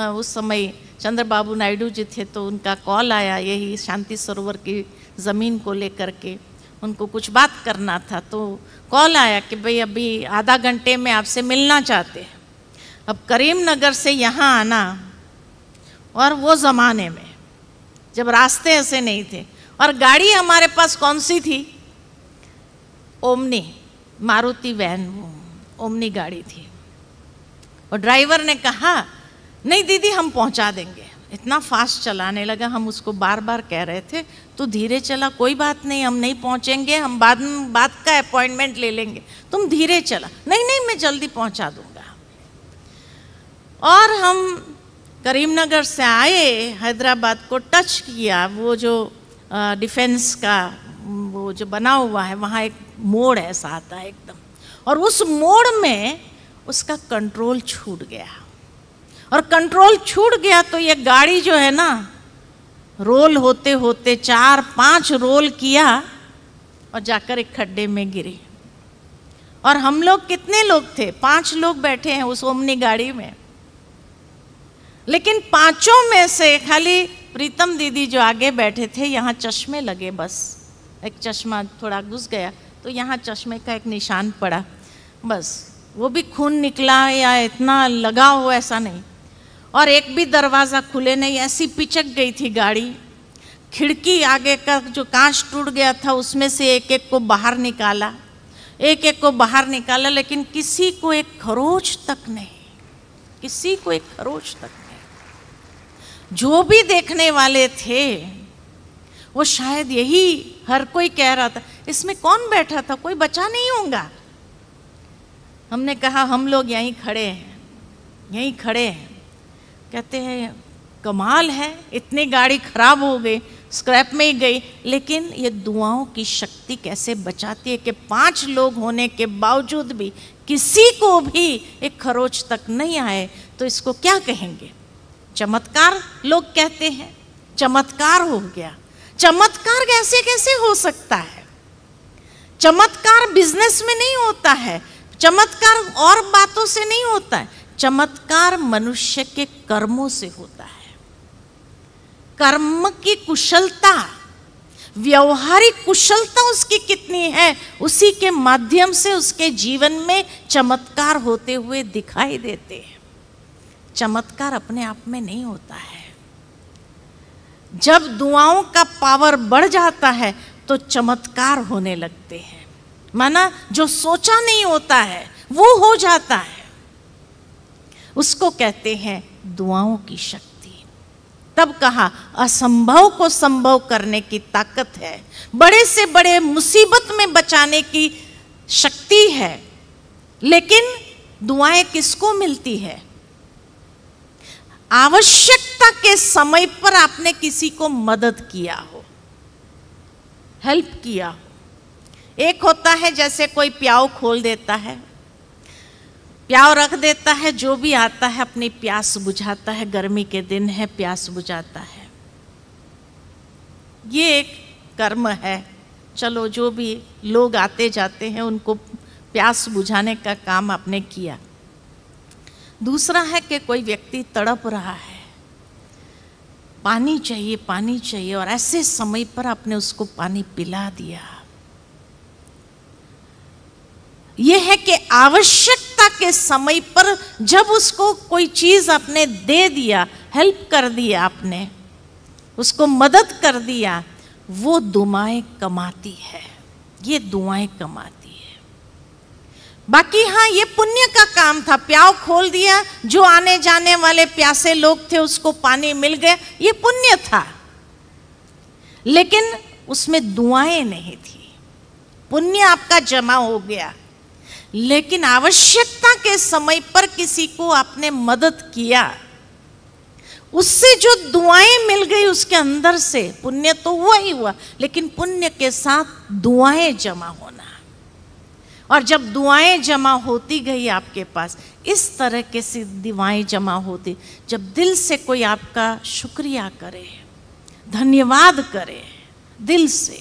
उस समय चंद्र बाबू नायडू जी थे तो उनका कॉल आया यही शांति सरोवर की ज़मीन को लेकर के उनको कुछ बात करना था तो कॉल आया कि भाई अभी आधा घंटे में आपसे मिलना चाहते हैं अब करीमनगर से यहाँ आना और वो ज़माने में जब रास्ते ऐसे नहीं थे और गाड़ी हमारे पास कौन सी थी ओमनी मारुति वैन ओमनी गाड़ी थी और ड्राइवर ने कहा नहीं दीदी हम पहुंचा देंगे इतना फास्ट चलाने लगा हम उसको बार बार कह रहे थे तो धीरे चला कोई बात नहीं हम नहीं पहुंचेंगे हम बाद में बात का अपॉइंटमेंट ले लेंगे तुम धीरे चला नहीं नहीं मैं जल्दी पहुंचा दूंगा और हम करीमनगर से आए हैदराबाद को टच किया वो जो डिफेंस का वो जो बना हुआ है वहाँ एक मोड़ ऐसा आता है एकदम और उस मोड़ में उसका कंट्रोल छूट गया और कंट्रोल छूट गया तो ये गाड़ी जो है ना रोल होते होते चार पांच रोल किया और जाकर एक खड्डे में गिरी और हम लोग कितने लोग थे पांच लोग बैठे हैं उस ओमनी गाड़ी में लेकिन पांचों में से खाली प्रीतम दीदी जो आगे बैठे थे यहाँ चश्मे लगे बस एक चश्मा थोड़ा घुस गया तो यहाँ चश्मे का एक निशान पड़ा बस वो भी खून निकला या इतना लगा हो ऐसा नहीं और एक भी दरवाज़ा खुले नहीं ऐसी पिचक गई थी गाड़ी खिड़की आगे का जो कांच टूट गया था उसमें से एक एक को बाहर निकाला एक एक को बाहर निकाला लेकिन किसी को एक खरोच तक नहीं किसी को एक खरोच तक नहीं जो भी देखने वाले थे वो शायद यही हर कोई कह रहा था इसमें कौन बैठा था कोई बचा नहीं होगा हमने कहा हम लोग यहीं खड़े हैं यहीं खड़े हैं कहते हैं कमाल है इतनी गाड़ी खराब हो गई स्क्रैप में ही गई लेकिन ये दुआओं की शक्ति कैसे बचाती है कि पांच लोग होने के बावजूद भी किसी को भी एक खरोच तक नहीं आए तो इसको क्या कहेंगे चमत्कार लोग कहते हैं चमत्कार हो गया चमत्कार कैसे कैसे हो सकता है चमत्कार बिजनेस में नहीं होता है चमत्कार और बातों से नहीं होता है चमत्कार मनुष्य के कर्मों से होता है कर्म की कुशलता व्यवहारिक कुशलता उसकी कितनी है उसी के माध्यम से उसके जीवन में चमत्कार होते हुए दिखाई देते हैं चमत्कार अपने आप में नहीं होता है जब दुआओं का पावर बढ़ जाता है तो चमत्कार होने लगते हैं माना जो सोचा नहीं होता है वो हो जाता है उसको कहते हैं दुआओं की शक्ति तब कहा असंभव को संभव करने की ताकत है बड़े से बड़े मुसीबत में बचाने की शक्ति है लेकिन दुआएं किसको मिलती है आवश्यकता के समय पर आपने किसी को मदद किया हो हेल्प किया हो एक होता है जैसे कोई प्याव खोल देता है प्याव रख देता है जो भी आता है अपनी प्यास बुझाता है गर्मी के दिन है प्यास बुझाता है ये एक कर्म है चलो जो भी लोग आते जाते हैं उनको प्यास बुझाने का काम आपने किया दूसरा है कि कोई व्यक्ति तड़प रहा है पानी चाहिए पानी चाहिए और ऐसे समय पर आपने उसको पानी पिला दिया यह है कि आवश्यकता के समय पर जब उसको कोई चीज़ आपने दे दिया हेल्प कर दिया आपने उसको मदद कर दिया वो दुआएं कमाती है ये दुआएं कमाती है बाकी हाँ ये पुण्य का काम था प्याव खोल दिया जो आने जाने वाले प्यासे लोग थे उसको पानी मिल गया ये पुण्य था लेकिन उसमें दुआएं नहीं थी पुण्य आपका जमा हो गया लेकिन आवश्यकता के समय पर किसी को आपने मदद किया उससे जो दुआएं मिल गई उसके अंदर से पुण्य तो हुआ ही हुआ लेकिन पुण्य के साथ दुआएं जमा होना और जब दुआएं जमा होती गई आपके पास इस तरह के सी दुआएं जमा होती जब दिल से कोई आपका शुक्रिया करे धन्यवाद करे दिल से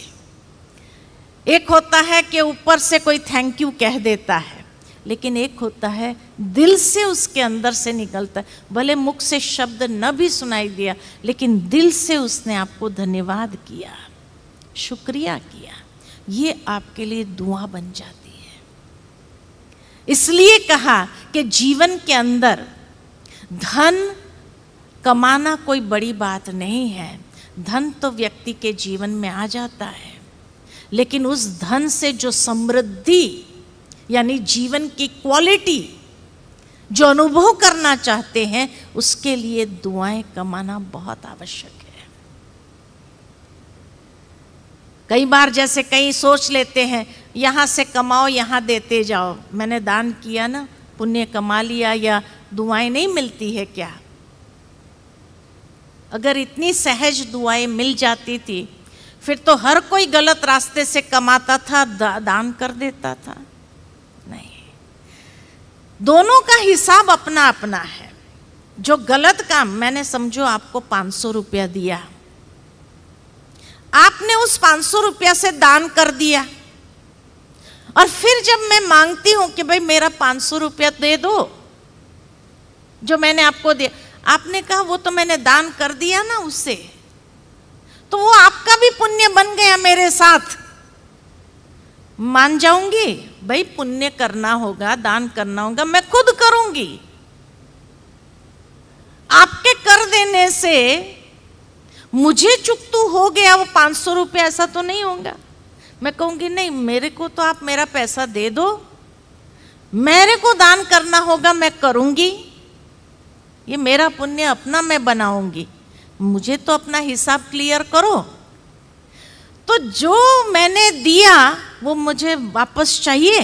एक होता है कि ऊपर से कोई थैंक यू कह देता है लेकिन एक होता है दिल से उसके अंदर से निकलता है भले मुख से शब्द न भी सुनाई दिया लेकिन दिल से उसने आपको धन्यवाद किया शुक्रिया किया ये आपके लिए दुआ बन जाती है इसलिए कहा कि जीवन के अंदर धन कमाना कोई बड़ी बात नहीं है धन तो व्यक्ति के जीवन में आ जाता है लेकिन उस धन से जो समृद्धि यानी जीवन की क्वालिटी जो अनुभव करना चाहते हैं उसके लिए दुआएं कमाना बहुत आवश्यक है कई बार जैसे कई सोच लेते हैं यहां से कमाओ यहां देते जाओ मैंने दान किया ना पुण्य कमा लिया या दुआएं नहीं मिलती है क्या अगर इतनी सहज दुआएं मिल जाती थी फिर तो हर कोई गलत रास्ते से कमाता था दा, दान कर देता था नहीं दोनों का हिसाब अपना अपना है जो गलत काम मैंने समझो आपको पांच सौ रुपया दिया आपने उस पांच सौ रुपया से दान कर दिया और फिर जब मैं मांगती हूं कि भाई मेरा पांच सौ रुपया दे दो जो मैंने आपको दिया आपने कहा वो तो मैंने दान कर दिया ना उससे तो वो आपका भी पुण्य बन गया मेरे साथ मान जाऊंगी भाई पुण्य करना होगा दान करना होगा मैं खुद करूंगी आपके कर देने से मुझे चुकतू हो गया वो पांच सौ रुपये ऐसा तो नहीं होगा मैं कहूंगी नहीं मेरे को तो आप मेरा पैसा दे दो मेरे को दान करना होगा मैं करूंगी ये मेरा पुण्य अपना मैं बनाऊंगी मुझे तो अपना हिसाब क्लियर करो तो जो मैंने दिया वो मुझे वापस चाहिए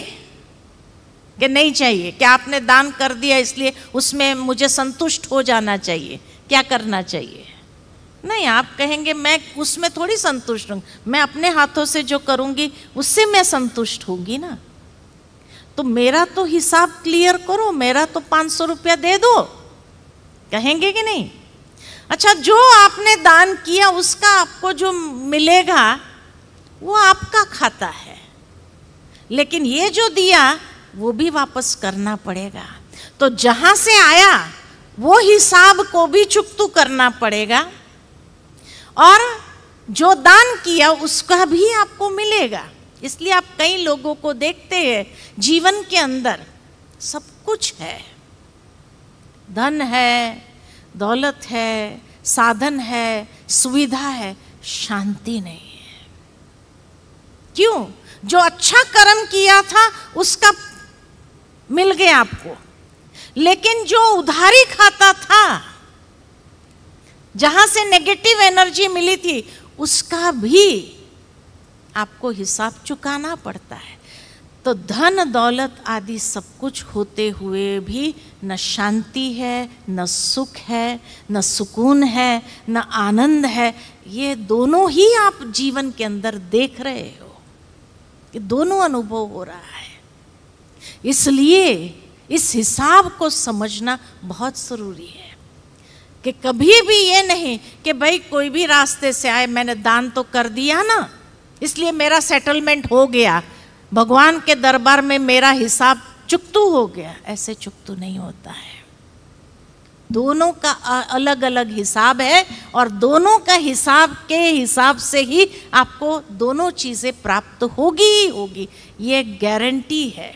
कि नहीं चाहिए क्या आपने दान कर दिया इसलिए उसमें मुझे संतुष्ट हो जाना चाहिए क्या करना चाहिए नहीं आप कहेंगे मैं उसमें थोड़ी संतुष्ट हूँ मैं अपने हाथों से जो करूँगी उससे मैं संतुष्ट होगी ना तो मेरा तो हिसाब क्लियर करो मेरा तो पाँच सौ रुपया दे दो कहेंगे कि नहीं अच्छा जो आपने दान किया उसका आपको जो मिलेगा वो आपका खाता है लेकिन ये जो दिया वो भी वापस करना पड़ेगा तो जहां से आया वो हिसाब को भी चुकतू करना पड़ेगा और जो दान किया उसका भी आपको मिलेगा इसलिए आप कई लोगों को देखते हैं जीवन के अंदर सब कुछ है धन है दौलत है साधन है सुविधा है शांति नहीं है क्यों जो अच्छा कर्म किया था उसका मिल गया आपको लेकिन जो उधारी खाता था जहां से नेगेटिव एनर्जी मिली थी उसका भी आपको हिसाब चुकाना पड़ता है तो धन दौलत आदि सब कुछ होते हुए भी न शांति है न सुख है न सुकून है न आनंद है ये दोनों ही आप जीवन के अंदर देख रहे हो ये दोनों अनुभव हो रहा है इसलिए इस हिसाब को समझना बहुत ज़रूरी है कि कभी भी ये नहीं कि भाई कोई भी रास्ते से आए मैंने दान तो कर दिया ना इसलिए मेरा सेटलमेंट हो गया भगवान के दरबार में मेरा हिसाब चुकतू हो गया ऐसे चुकतू नहीं होता है दोनों का अलग अलग हिसाब है और दोनों का हिसाब के हिसाब से ही आपको दोनों चीज़ें प्राप्त होगी ही होगी ये गारंटी है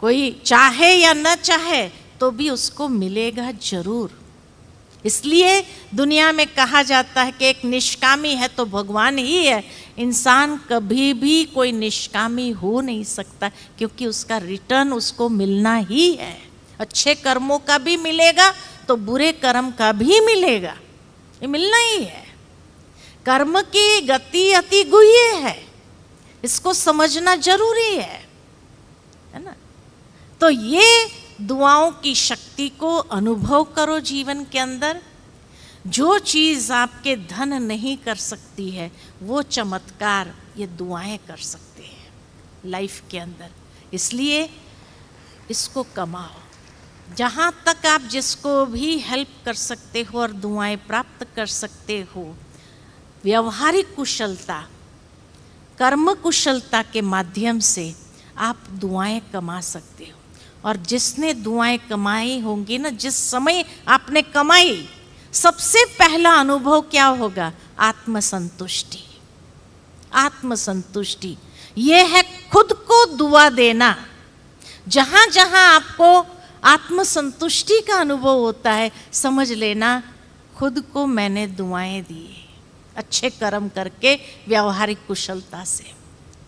कोई चाहे या न चाहे तो भी उसको मिलेगा जरूर इसलिए दुनिया में कहा जाता है कि एक निष्कामी है तो भगवान ही है इंसान कभी भी कोई निष्कामी हो नहीं सकता क्योंकि उसका रिटर्न उसको मिलना ही है अच्छे कर्मों का भी मिलेगा तो बुरे कर्म का भी मिलेगा ये मिलना ही है कर्म की गति अति गुह्य है इसको समझना जरूरी है है ना तो ये दुआओं की शक्ति को अनुभव करो जीवन के अंदर जो चीज़ आपके धन नहीं कर सकती है वो चमत्कार ये दुआएं कर सकते हैं लाइफ के अंदर इसलिए इसको कमाओ जहाँ तक आप जिसको भी हेल्प कर सकते हो और दुआएं प्राप्त कर सकते हो व्यवहारिक कुशलता कर्म कुशलता के माध्यम से आप दुआएं कमा सकते हो और जिसने दुआएं कमाई होंगी ना जिस समय आपने कमाई सबसे पहला अनुभव क्या होगा आत्मसंतुष्टि आत्मसंतुष्टि यह है खुद को दुआ देना जहां जहां आपको आत्मसंतुष्टि का अनुभव होता है समझ लेना खुद को मैंने दुआएं दी अच्छे कर्म करके व्यवहारिक कुशलता से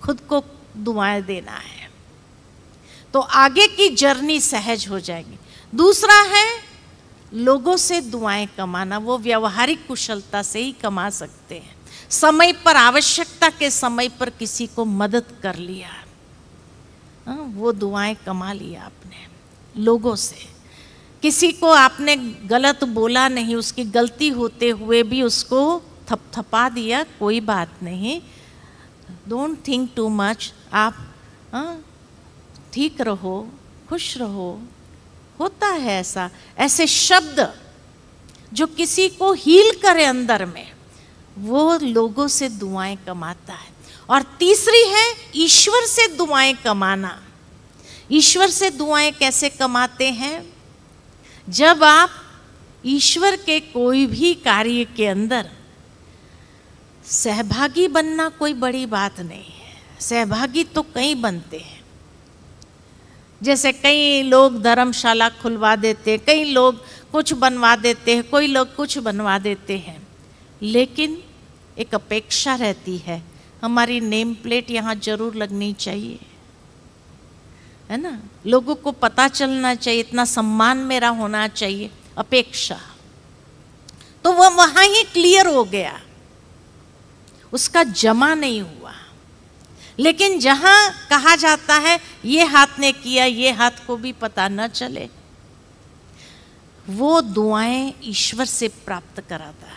खुद को दुआएं देना है तो आगे की जर्नी सहज हो जाएगी दूसरा है लोगों से दुआएं कमाना वो व्यवहारिक कुशलता से ही कमा सकते हैं समय पर आवश्यकता के समय पर किसी को मदद कर लिया आ, हाँ, वो दुआएं कमा लिया आपने लोगों से किसी को आपने गलत बोला नहीं उसकी गलती होते हुए भी उसको थपथपा दिया कोई बात नहीं डोंट थिंक टू मच आप आ, हाँ, ठीक रहो खुश रहो होता है ऐसा ऐसे शब्द जो किसी को हील करे अंदर में वो लोगों से दुआएं कमाता है और तीसरी है ईश्वर से दुआएं कमाना ईश्वर से दुआएं कैसे कमाते हैं जब आप ईश्वर के कोई भी कार्य के अंदर सहभागी बनना कोई बड़ी बात नहीं है सहभागी तो कई बनते हैं जैसे कई लोग धर्मशाला खुलवा देते हैं कई लोग कुछ बनवा देते हैं कोई लोग कुछ बनवा देते हैं लेकिन एक अपेक्षा रहती है हमारी नेम प्लेट यहाँ जरूर लगनी चाहिए है ना लोगों को पता चलना चाहिए इतना सम्मान मेरा होना चाहिए अपेक्षा तो वह वहाँ ही क्लियर हो गया उसका जमा नहीं हुआ लेकिन जहां कहा जाता है ये हाथ ने किया ये हाथ को भी पता न चले वो दुआएं ईश्वर से प्राप्त कराता है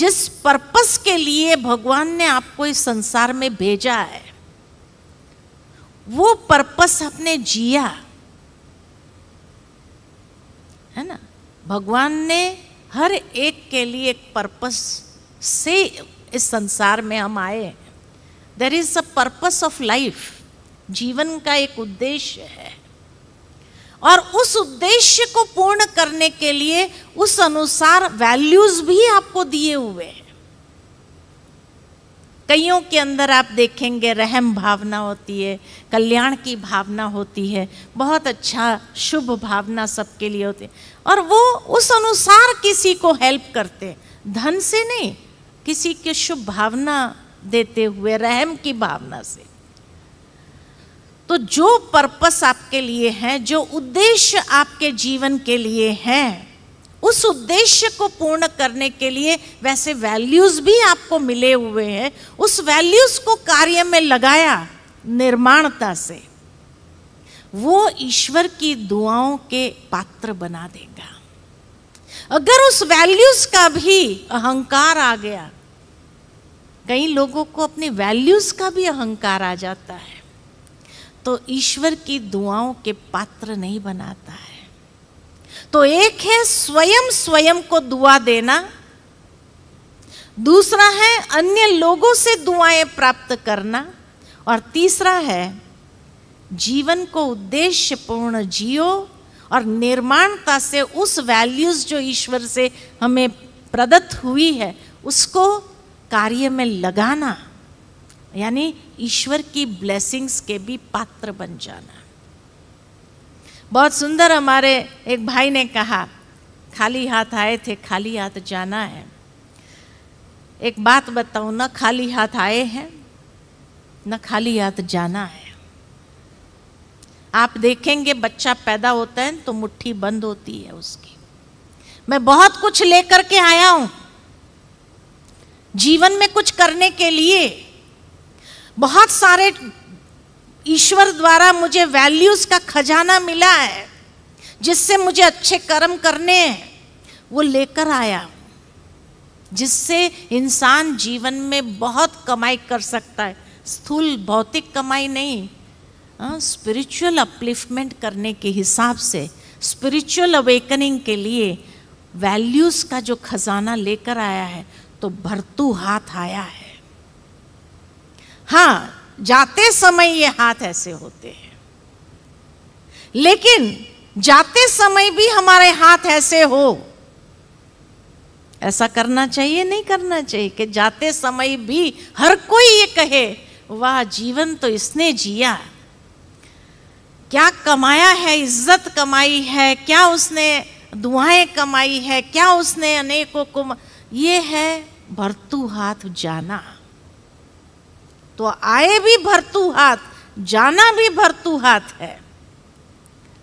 जिस पर्पस के लिए भगवान ने आपको इस संसार में भेजा है वो पर्पस आपने जिया है ना भगवान ने हर एक के लिए एक पर्पस से इस संसार में हम आए हैं there is a purpose of life जीवन का एक उद्देश्य है और उस उद्देश्य को पूर्ण करने के लिए उस अनुसार वैल्यूज भी आपको दिए हुए हैं कईयों के अंदर आप देखेंगे रहम भावना होती है कल्याण की भावना होती है बहुत अच्छा शुभ भावना सबके लिए होती है और वो उस अनुसार किसी को हेल्प करते धन से नहीं किसी के शुभ भावना देते हुए रहम की भावना से तो जो पर्पस आपके लिए है जो उद्देश्य आपके जीवन के लिए है उस उद्देश्य को पूर्ण करने के लिए वैसे वैल्यूज भी आपको मिले हुए हैं उस वैल्यूज को कार्य में लगाया निर्माणता से वो ईश्वर की दुआओं के पात्र बना देगा अगर उस वैल्यूज का भी अहंकार आ गया कई लोगों को अपने वैल्यूज़ का भी अहंकार आ जाता है तो ईश्वर की दुआओं के पात्र नहीं बनाता है तो एक है स्वयं स्वयं को दुआ देना दूसरा है अन्य लोगों से दुआएं प्राप्त करना और तीसरा है जीवन को उद्देश्यपूर्ण जियो और निर्माणता से उस वैल्यूज़ जो ईश्वर से हमें प्रदत्त हुई है उसको कार्य में लगाना यानी ईश्वर की ब्लेसिंग्स के भी पात्र बन जाना बहुत सुंदर हमारे एक भाई ने कहा खाली हाथ आए थे खाली हाथ जाना है एक बात बताऊ ना खाली हाथ आए हैं न खाली हाथ जाना है आप देखेंगे बच्चा पैदा होता है तो मुट्ठी बंद होती है उसकी मैं बहुत कुछ लेकर के आया हूँ जीवन में कुछ करने के लिए बहुत सारे ईश्वर द्वारा मुझे वैल्यूज का खजाना मिला है जिससे मुझे अच्छे कर्म करने हैं वो लेकर आया जिससे इंसान जीवन में बहुत कमाई कर सकता है स्थूल भौतिक कमाई नहीं स्पिरिचुअल हाँ, अपलिफ्टमेंट करने के हिसाब से स्पिरिचुअल अवेकनिंग के लिए वैल्यूज़ का जो खजाना लेकर आया है तो भरतू हाथ आया है हाँ जाते समय ये हाथ ऐसे होते हैं लेकिन जाते समय भी हमारे हाथ ऐसे हो ऐसा करना चाहिए नहीं करना चाहिए कि जाते समय भी हर कोई ये कहे वाह जीवन तो इसने जिया क्या कमाया है इज्जत कमाई है क्या उसने दुआएं कमाई है क्या उसने अनेकों को ये है भरतू हाथ जाना तो आए भी भरतू हाथ जाना भी भरतू हाथ है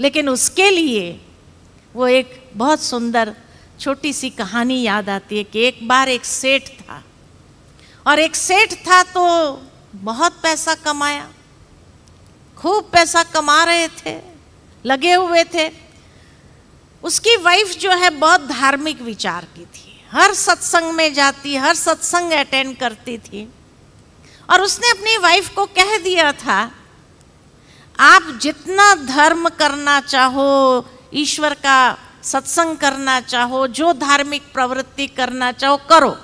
लेकिन उसके लिए वो एक बहुत सुंदर छोटी सी कहानी याद आती है कि एक बार एक सेठ था और एक सेठ था तो बहुत पैसा कमाया खूब पैसा कमा रहे थे लगे हुए थे उसकी वाइफ जो है बहुत धार्मिक विचार की थी हर सत्संग में जाती हर सत्संग अटेंड करती थी और उसने अपनी वाइफ को कह दिया था आप जितना धर्म करना चाहो ईश्वर का सत्संग करना चाहो जो धार्मिक प्रवृत्ति करना चाहो करो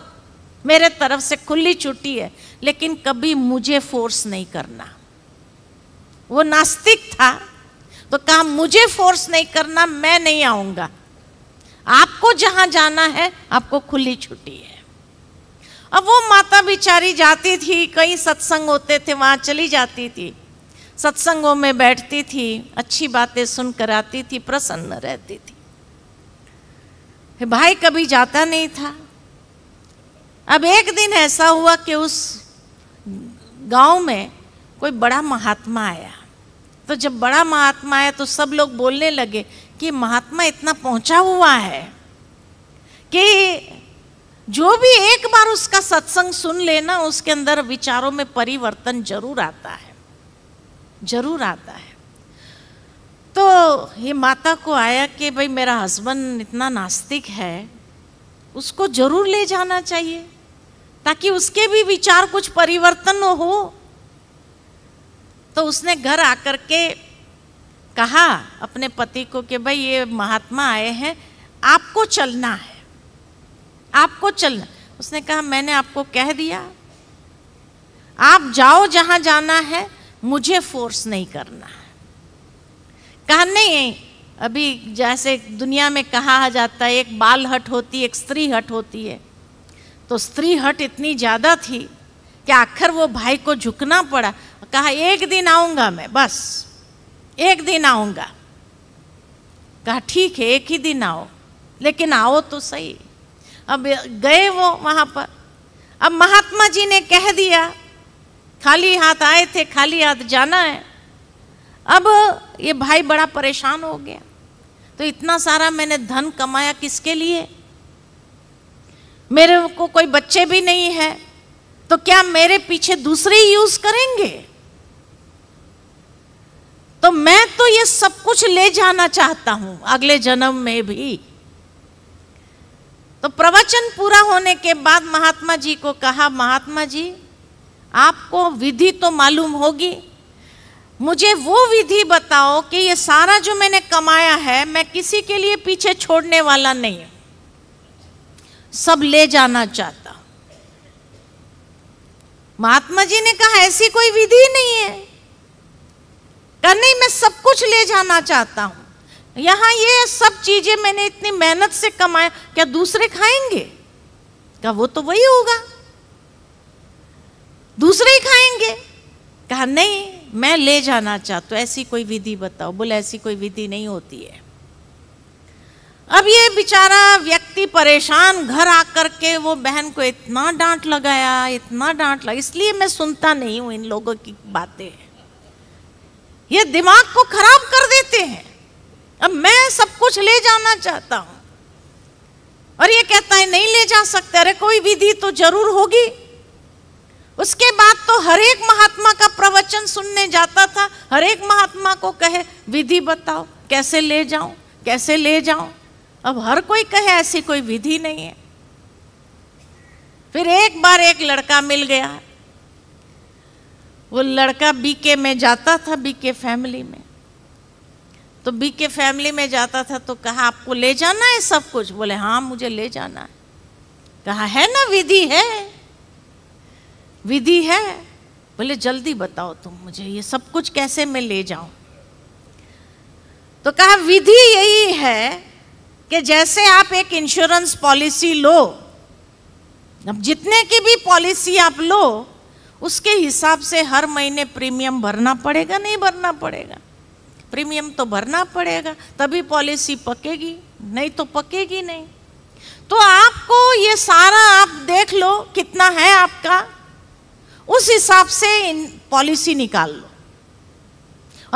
मेरे तरफ से खुली छुट्टी है लेकिन कभी मुझे फोर्स नहीं करना वो नास्तिक था तो कहा मुझे फोर्स नहीं करना मैं नहीं आऊंगा आपको जहां जाना है आपको खुली छुट्टी है अब वो माता बिचारी जाती थी कई सत्संग होते थे वहां चली जाती थी सत्संगों में बैठती थी अच्छी बातें सुनकर आती थी प्रसन्न रहती थी भाई कभी जाता नहीं था अब एक दिन ऐसा हुआ कि उस गांव में कोई बड़ा महात्मा आया तो जब बड़ा महात्मा आया तो सब लोग बोलने लगे कि महात्मा इतना पहुंचा हुआ है कि जो भी एक बार उसका सत्संग सुन लेना उसके अंदर विचारों में परिवर्तन जरूर आता है जरूर आता है तो ये माता को आया कि भाई मेरा हस्बैंड इतना नास्तिक है उसको जरूर ले जाना चाहिए ताकि उसके भी विचार कुछ परिवर्तन हो तो उसने घर आकर के कहा अपने पति को कि भाई ये महात्मा आए हैं आपको चलना है आपको चलना उसने कहा मैंने आपको कह दिया आप जाओ जहां जाना है मुझे फोर्स नहीं करना है कहा नहीं अभी जैसे दुनिया में कहा जाता है एक बाल हट होती एक स्त्री हट होती है तो स्त्री हट इतनी ज़्यादा थी कि आखिर वो भाई को झुकना पड़ा कहा एक दिन आऊंगा मैं बस एक दिन आऊंगा कहा ठीक है एक ही दिन आओ लेकिन आओ तो सही अब गए वो वहां पर अब महात्मा जी ने कह दिया खाली हाथ आए थे खाली हाथ जाना है अब ये भाई बड़ा परेशान हो गया तो इतना सारा मैंने धन कमाया किसके लिए मेरे को कोई बच्चे भी नहीं है तो क्या मेरे पीछे दूसरे यूज़ करेंगे तो मैं तो ये सब कुछ ले जाना चाहता हूं अगले जन्म में भी तो प्रवचन पूरा होने के बाद महात्मा जी को कहा महात्मा जी आपको विधि तो मालूम होगी मुझे वो विधि बताओ कि ये सारा जो मैंने कमाया है मैं किसी के लिए पीछे छोड़ने वाला नहीं सब ले जाना चाहता महात्मा जी ने कहा ऐसी कोई विधि नहीं है का नहीं मैं सब कुछ ले जाना चाहता हूँ यहाँ ये सब चीज़ें मैंने इतनी मेहनत से कमाया क्या दूसरे खाएंगे क्या वो तो वही होगा दूसरे ही खाएंगे कहा नहीं मैं ले जाना चाहता ऐसी कोई विधि बताओ बोले ऐसी कोई विधि नहीं होती है अब ये बेचारा व्यक्ति परेशान घर आकर के वो बहन को इतना डांट लगाया इतना डांट लगा इसलिए मैं सुनता नहीं हूं इन लोगों की बातें ये दिमाग को खराब कर देते हैं अब मैं सब कुछ ले जाना चाहता हूं और ये कहता है नहीं ले जा सकते अरे कोई विधि तो जरूर होगी उसके बाद तो हरेक महात्मा का प्रवचन सुनने जाता था हरेक महात्मा को कहे विधि बताओ कैसे ले जाऊं कैसे ले जाऊं अब हर कोई कहे ऐसी कोई विधि नहीं है फिर एक बार एक लड़का मिल गया वो लड़का बीके में जाता था बीके फैमिली में तो बीके फैमिली में जाता था तो कहा आपको ले जाना है सब कुछ बोले हाँ मुझे ले जाना है कहा है ना विधि है विधि है बोले जल्दी बताओ तुम मुझे ये सब कुछ कैसे मैं ले जाऊं तो कहा विधि यही है कि जैसे आप एक इंश्योरेंस पॉलिसी लो अब जितने की भी पॉलिसी आप लो उसके हिसाब से हर महीने प्रीमियम भरना पड़ेगा नहीं भरना पड़ेगा प्रीमियम तो भरना पड़ेगा तभी पॉलिसी पकेगी नहीं तो पकेगी नहीं तो आपको ये सारा आप देख लो कितना है आपका उस हिसाब से इन पॉलिसी निकाल लो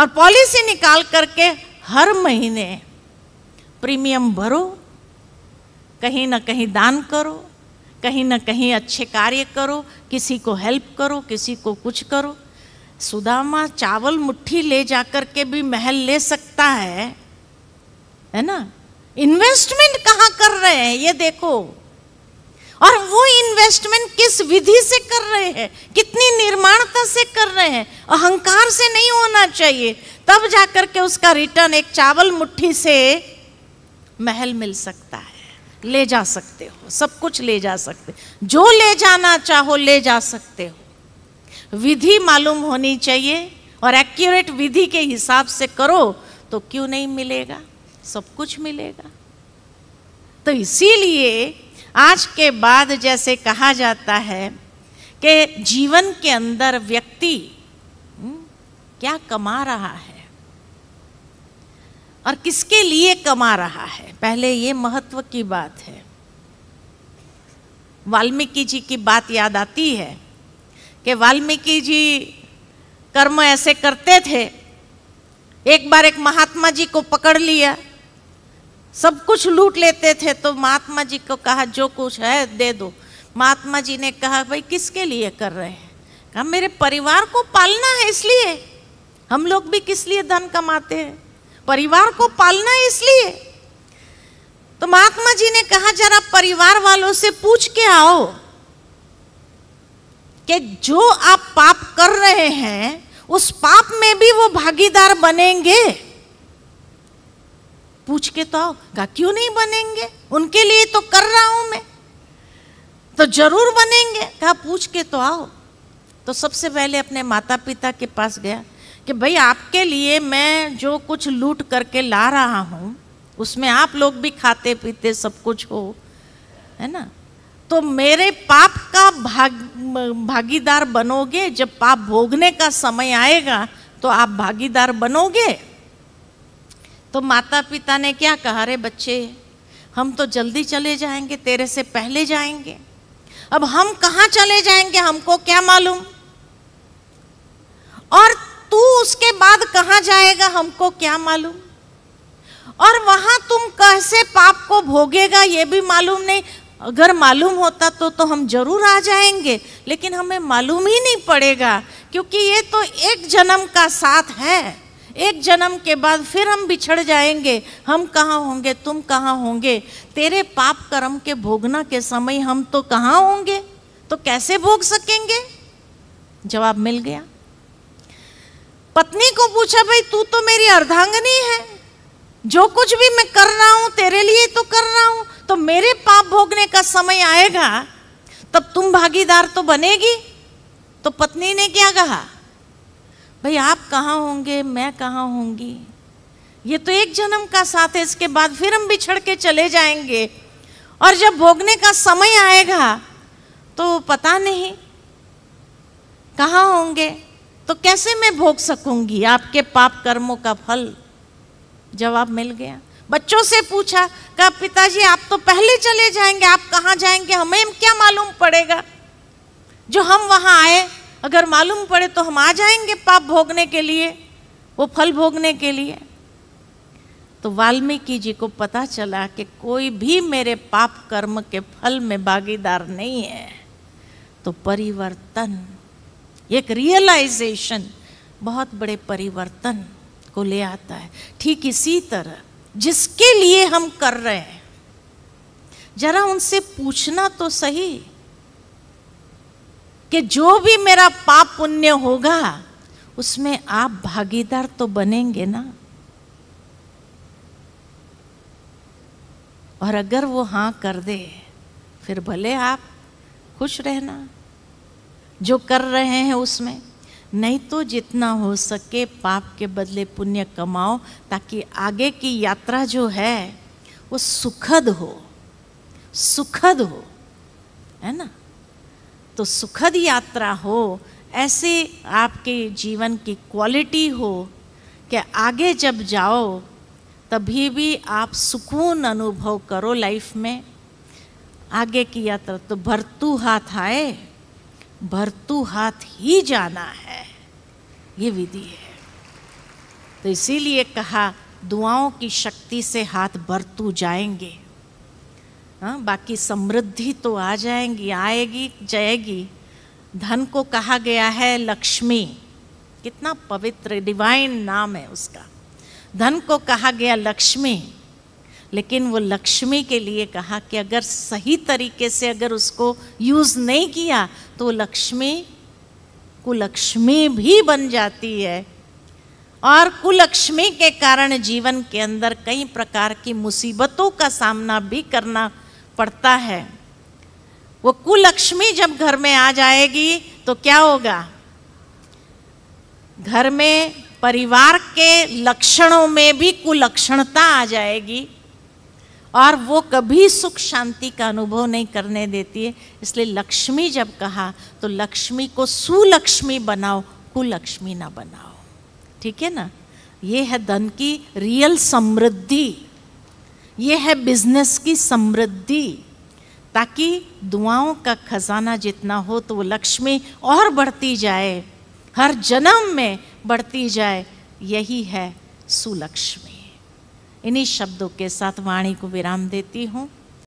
और पॉलिसी निकाल करके हर महीने प्रीमियम भरो कहीं ना कहीं दान करो कहीं ना कहीं अच्छे कार्य करो किसी को हेल्प करो किसी को कुछ करो सुदामा चावल मुट्ठी ले जाकर के भी महल ले सकता है है ना इन्वेस्टमेंट कहाँ कर रहे हैं ये देखो और वो इन्वेस्टमेंट किस विधि से कर रहे हैं कितनी निर्माणता से कर रहे हैं अहंकार से नहीं होना चाहिए तब जाकर के उसका रिटर्न एक चावल मुट्ठी से महल मिल सकता है ले जा सकते हो सब कुछ ले जा सकते जो ले जाना चाहो ले जा सकते हो विधि मालूम होनी चाहिए और एक्यूरेट विधि के हिसाब से करो तो क्यों नहीं मिलेगा सब कुछ मिलेगा तो इसीलिए आज के बाद जैसे कहा जाता है कि जीवन के अंदर व्यक्ति हम्म, क्या कमा रहा है और किसके लिए कमा रहा है पहले ये महत्व की बात है वाल्मीकि जी की बात याद आती है कि वाल्मीकि जी कर्म ऐसे करते थे एक बार एक महात्मा जी को पकड़ लिया सब कुछ लूट लेते थे तो महात्मा जी को कहा जो कुछ है दे दो महात्मा जी ने कहा भाई किसके लिए कर रहे हैं कहा मेरे परिवार को पालना है इसलिए हम लोग भी किस लिए धन कमाते हैं परिवार को पालना इसलिए तो महात्मा जी ने कहा जरा परिवार वालों से पूछ के आओ कि जो आप पाप कर रहे हैं उस पाप में भी वो भागीदार बनेंगे पूछ के तो आओ क्यों नहीं बनेंगे उनके लिए तो कर रहा हूं मैं तो जरूर बनेंगे कहा पूछ के तो आओ तो सबसे पहले अपने माता पिता के पास गया कि भाई आपके लिए मैं जो कुछ लूट करके ला रहा हूँ उसमें आप लोग भी खाते पीते सब कुछ हो है ना तो मेरे पाप का भाग भागीदार बनोगे जब पाप भोगने का समय आएगा तो आप भागीदार बनोगे तो माता पिता ने क्या कहा रे बच्चे हम तो जल्दी चले जाएंगे तेरे से पहले जाएंगे अब हम कहाँ चले जाएंगे हमको क्या मालूम और तू उसके बाद कहाँ जाएगा हमको क्या मालूम और वहां तुम कैसे पाप को भोगेगा ये भी मालूम नहीं अगर मालूम होता तो तो हम जरूर आ जाएंगे लेकिन हमें मालूम ही नहीं पड़ेगा क्योंकि ये तो एक जन्म का साथ है एक जन्म के बाद फिर हम बिछड़ जाएंगे हम कहाँ होंगे तुम कहाँ होंगे तेरे पाप कर्म के भोगना के समय हम तो कहाँ होंगे तो कैसे भोग सकेंगे जवाब मिल गया पत्नी को पूछा भाई तू तो मेरी अर्धांगनी है जो कुछ भी मैं कर रहा हूं तेरे लिए तो कर रहा हूं तो मेरे पाप भोगने का समय आएगा तब तुम भागीदार तो बनेगी तो पत्नी ने क्या कहा भाई आप कहाँ होंगे मैं कहाँ होंगी ये तो एक जन्म का साथ है इसके बाद फिर हम बिछड़ के चले जाएंगे और जब भोगने का समय आएगा तो पता नहीं कहाँ होंगे तो कैसे मैं भोग सकूंगी आपके पाप कर्मों का फल जवाब मिल गया बच्चों से पूछा कहा पिताजी आप तो पहले चले जाएंगे आप कहाँ जाएंगे हमें क्या मालूम पड़ेगा जो हम वहाँ आए अगर मालूम पड़े तो हम आ जाएंगे पाप भोगने के लिए वो फल भोगने के लिए तो वाल्मीकि जी को पता चला कि कोई भी मेरे पाप कर्म के फल में भागीदार नहीं है तो परिवर्तन एक रियलाइजेशन बहुत बड़े परिवर्तन को ले आता है ठीक इसी तरह जिसके लिए हम कर रहे हैं जरा उनसे पूछना तो सही कि जो भी मेरा पाप पुण्य होगा उसमें आप भागीदार तो बनेंगे ना और अगर वो हाँ कर दे फिर भले आप खुश रहना जो कर रहे हैं उसमें नहीं तो जितना हो सके पाप के बदले पुण्य कमाओ ताकि आगे की यात्रा जो है वो सुखद हो सुखद हो है ना तो सुखद यात्रा हो ऐसे आपके जीवन की क्वालिटी हो कि आगे जब जाओ तभी भी आप सुकून अनुभव करो लाइफ में आगे की यात्रा तो भरतू हाथ आए भरतू हाथ ही जाना है ये विधि है तो इसीलिए कहा दुआओं की शक्ति से हाथ बरतू जाएंगे हाँ बाकी समृद्धि तो आ जाएंगी आएगी जाएगी धन को कहा गया है लक्ष्मी कितना पवित्र डिवाइन नाम है उसका धन को कहा गया लक्ष्मी लेकिन वो लक्ष्मी के लिए कहा कि अगर सही तरीके से अगर उसको यूज़ नहीं किया तो लक्ष्मी कुलक्ष्मी भी बन जाती है और कुलक्ष्मी के कारण जीवन के अंदर कई प्रकार की मुसीबतों का सामना भी करना पड़ता है वो कुलक्ष्मी जब घर में आ जाएगी तो क्या होगा घर में परिवार के लक्षणों में भी कुलक्षणता आ जाएगी और वो कभी सुख शांति का अनुभव नहीं करने देती है इसलिए लक्ष्मी जब कहा तो लक्ष्मी को सुलक्ष्मी बनाओ कुलक्ष्मी ना बनाओ ठीक है ना ये है धन की रियल समृद्धि ये है बिजनेस की समृद्धि ताकि दुआओं का खजाना जितना हो तो वो लक्ष्मी और बढ़ती जाए हर जन्म में बढ़ती जाए यही है सुलक्ष्मी इन्हीं शब्दों के साथ वाणी को विराम देती हूँ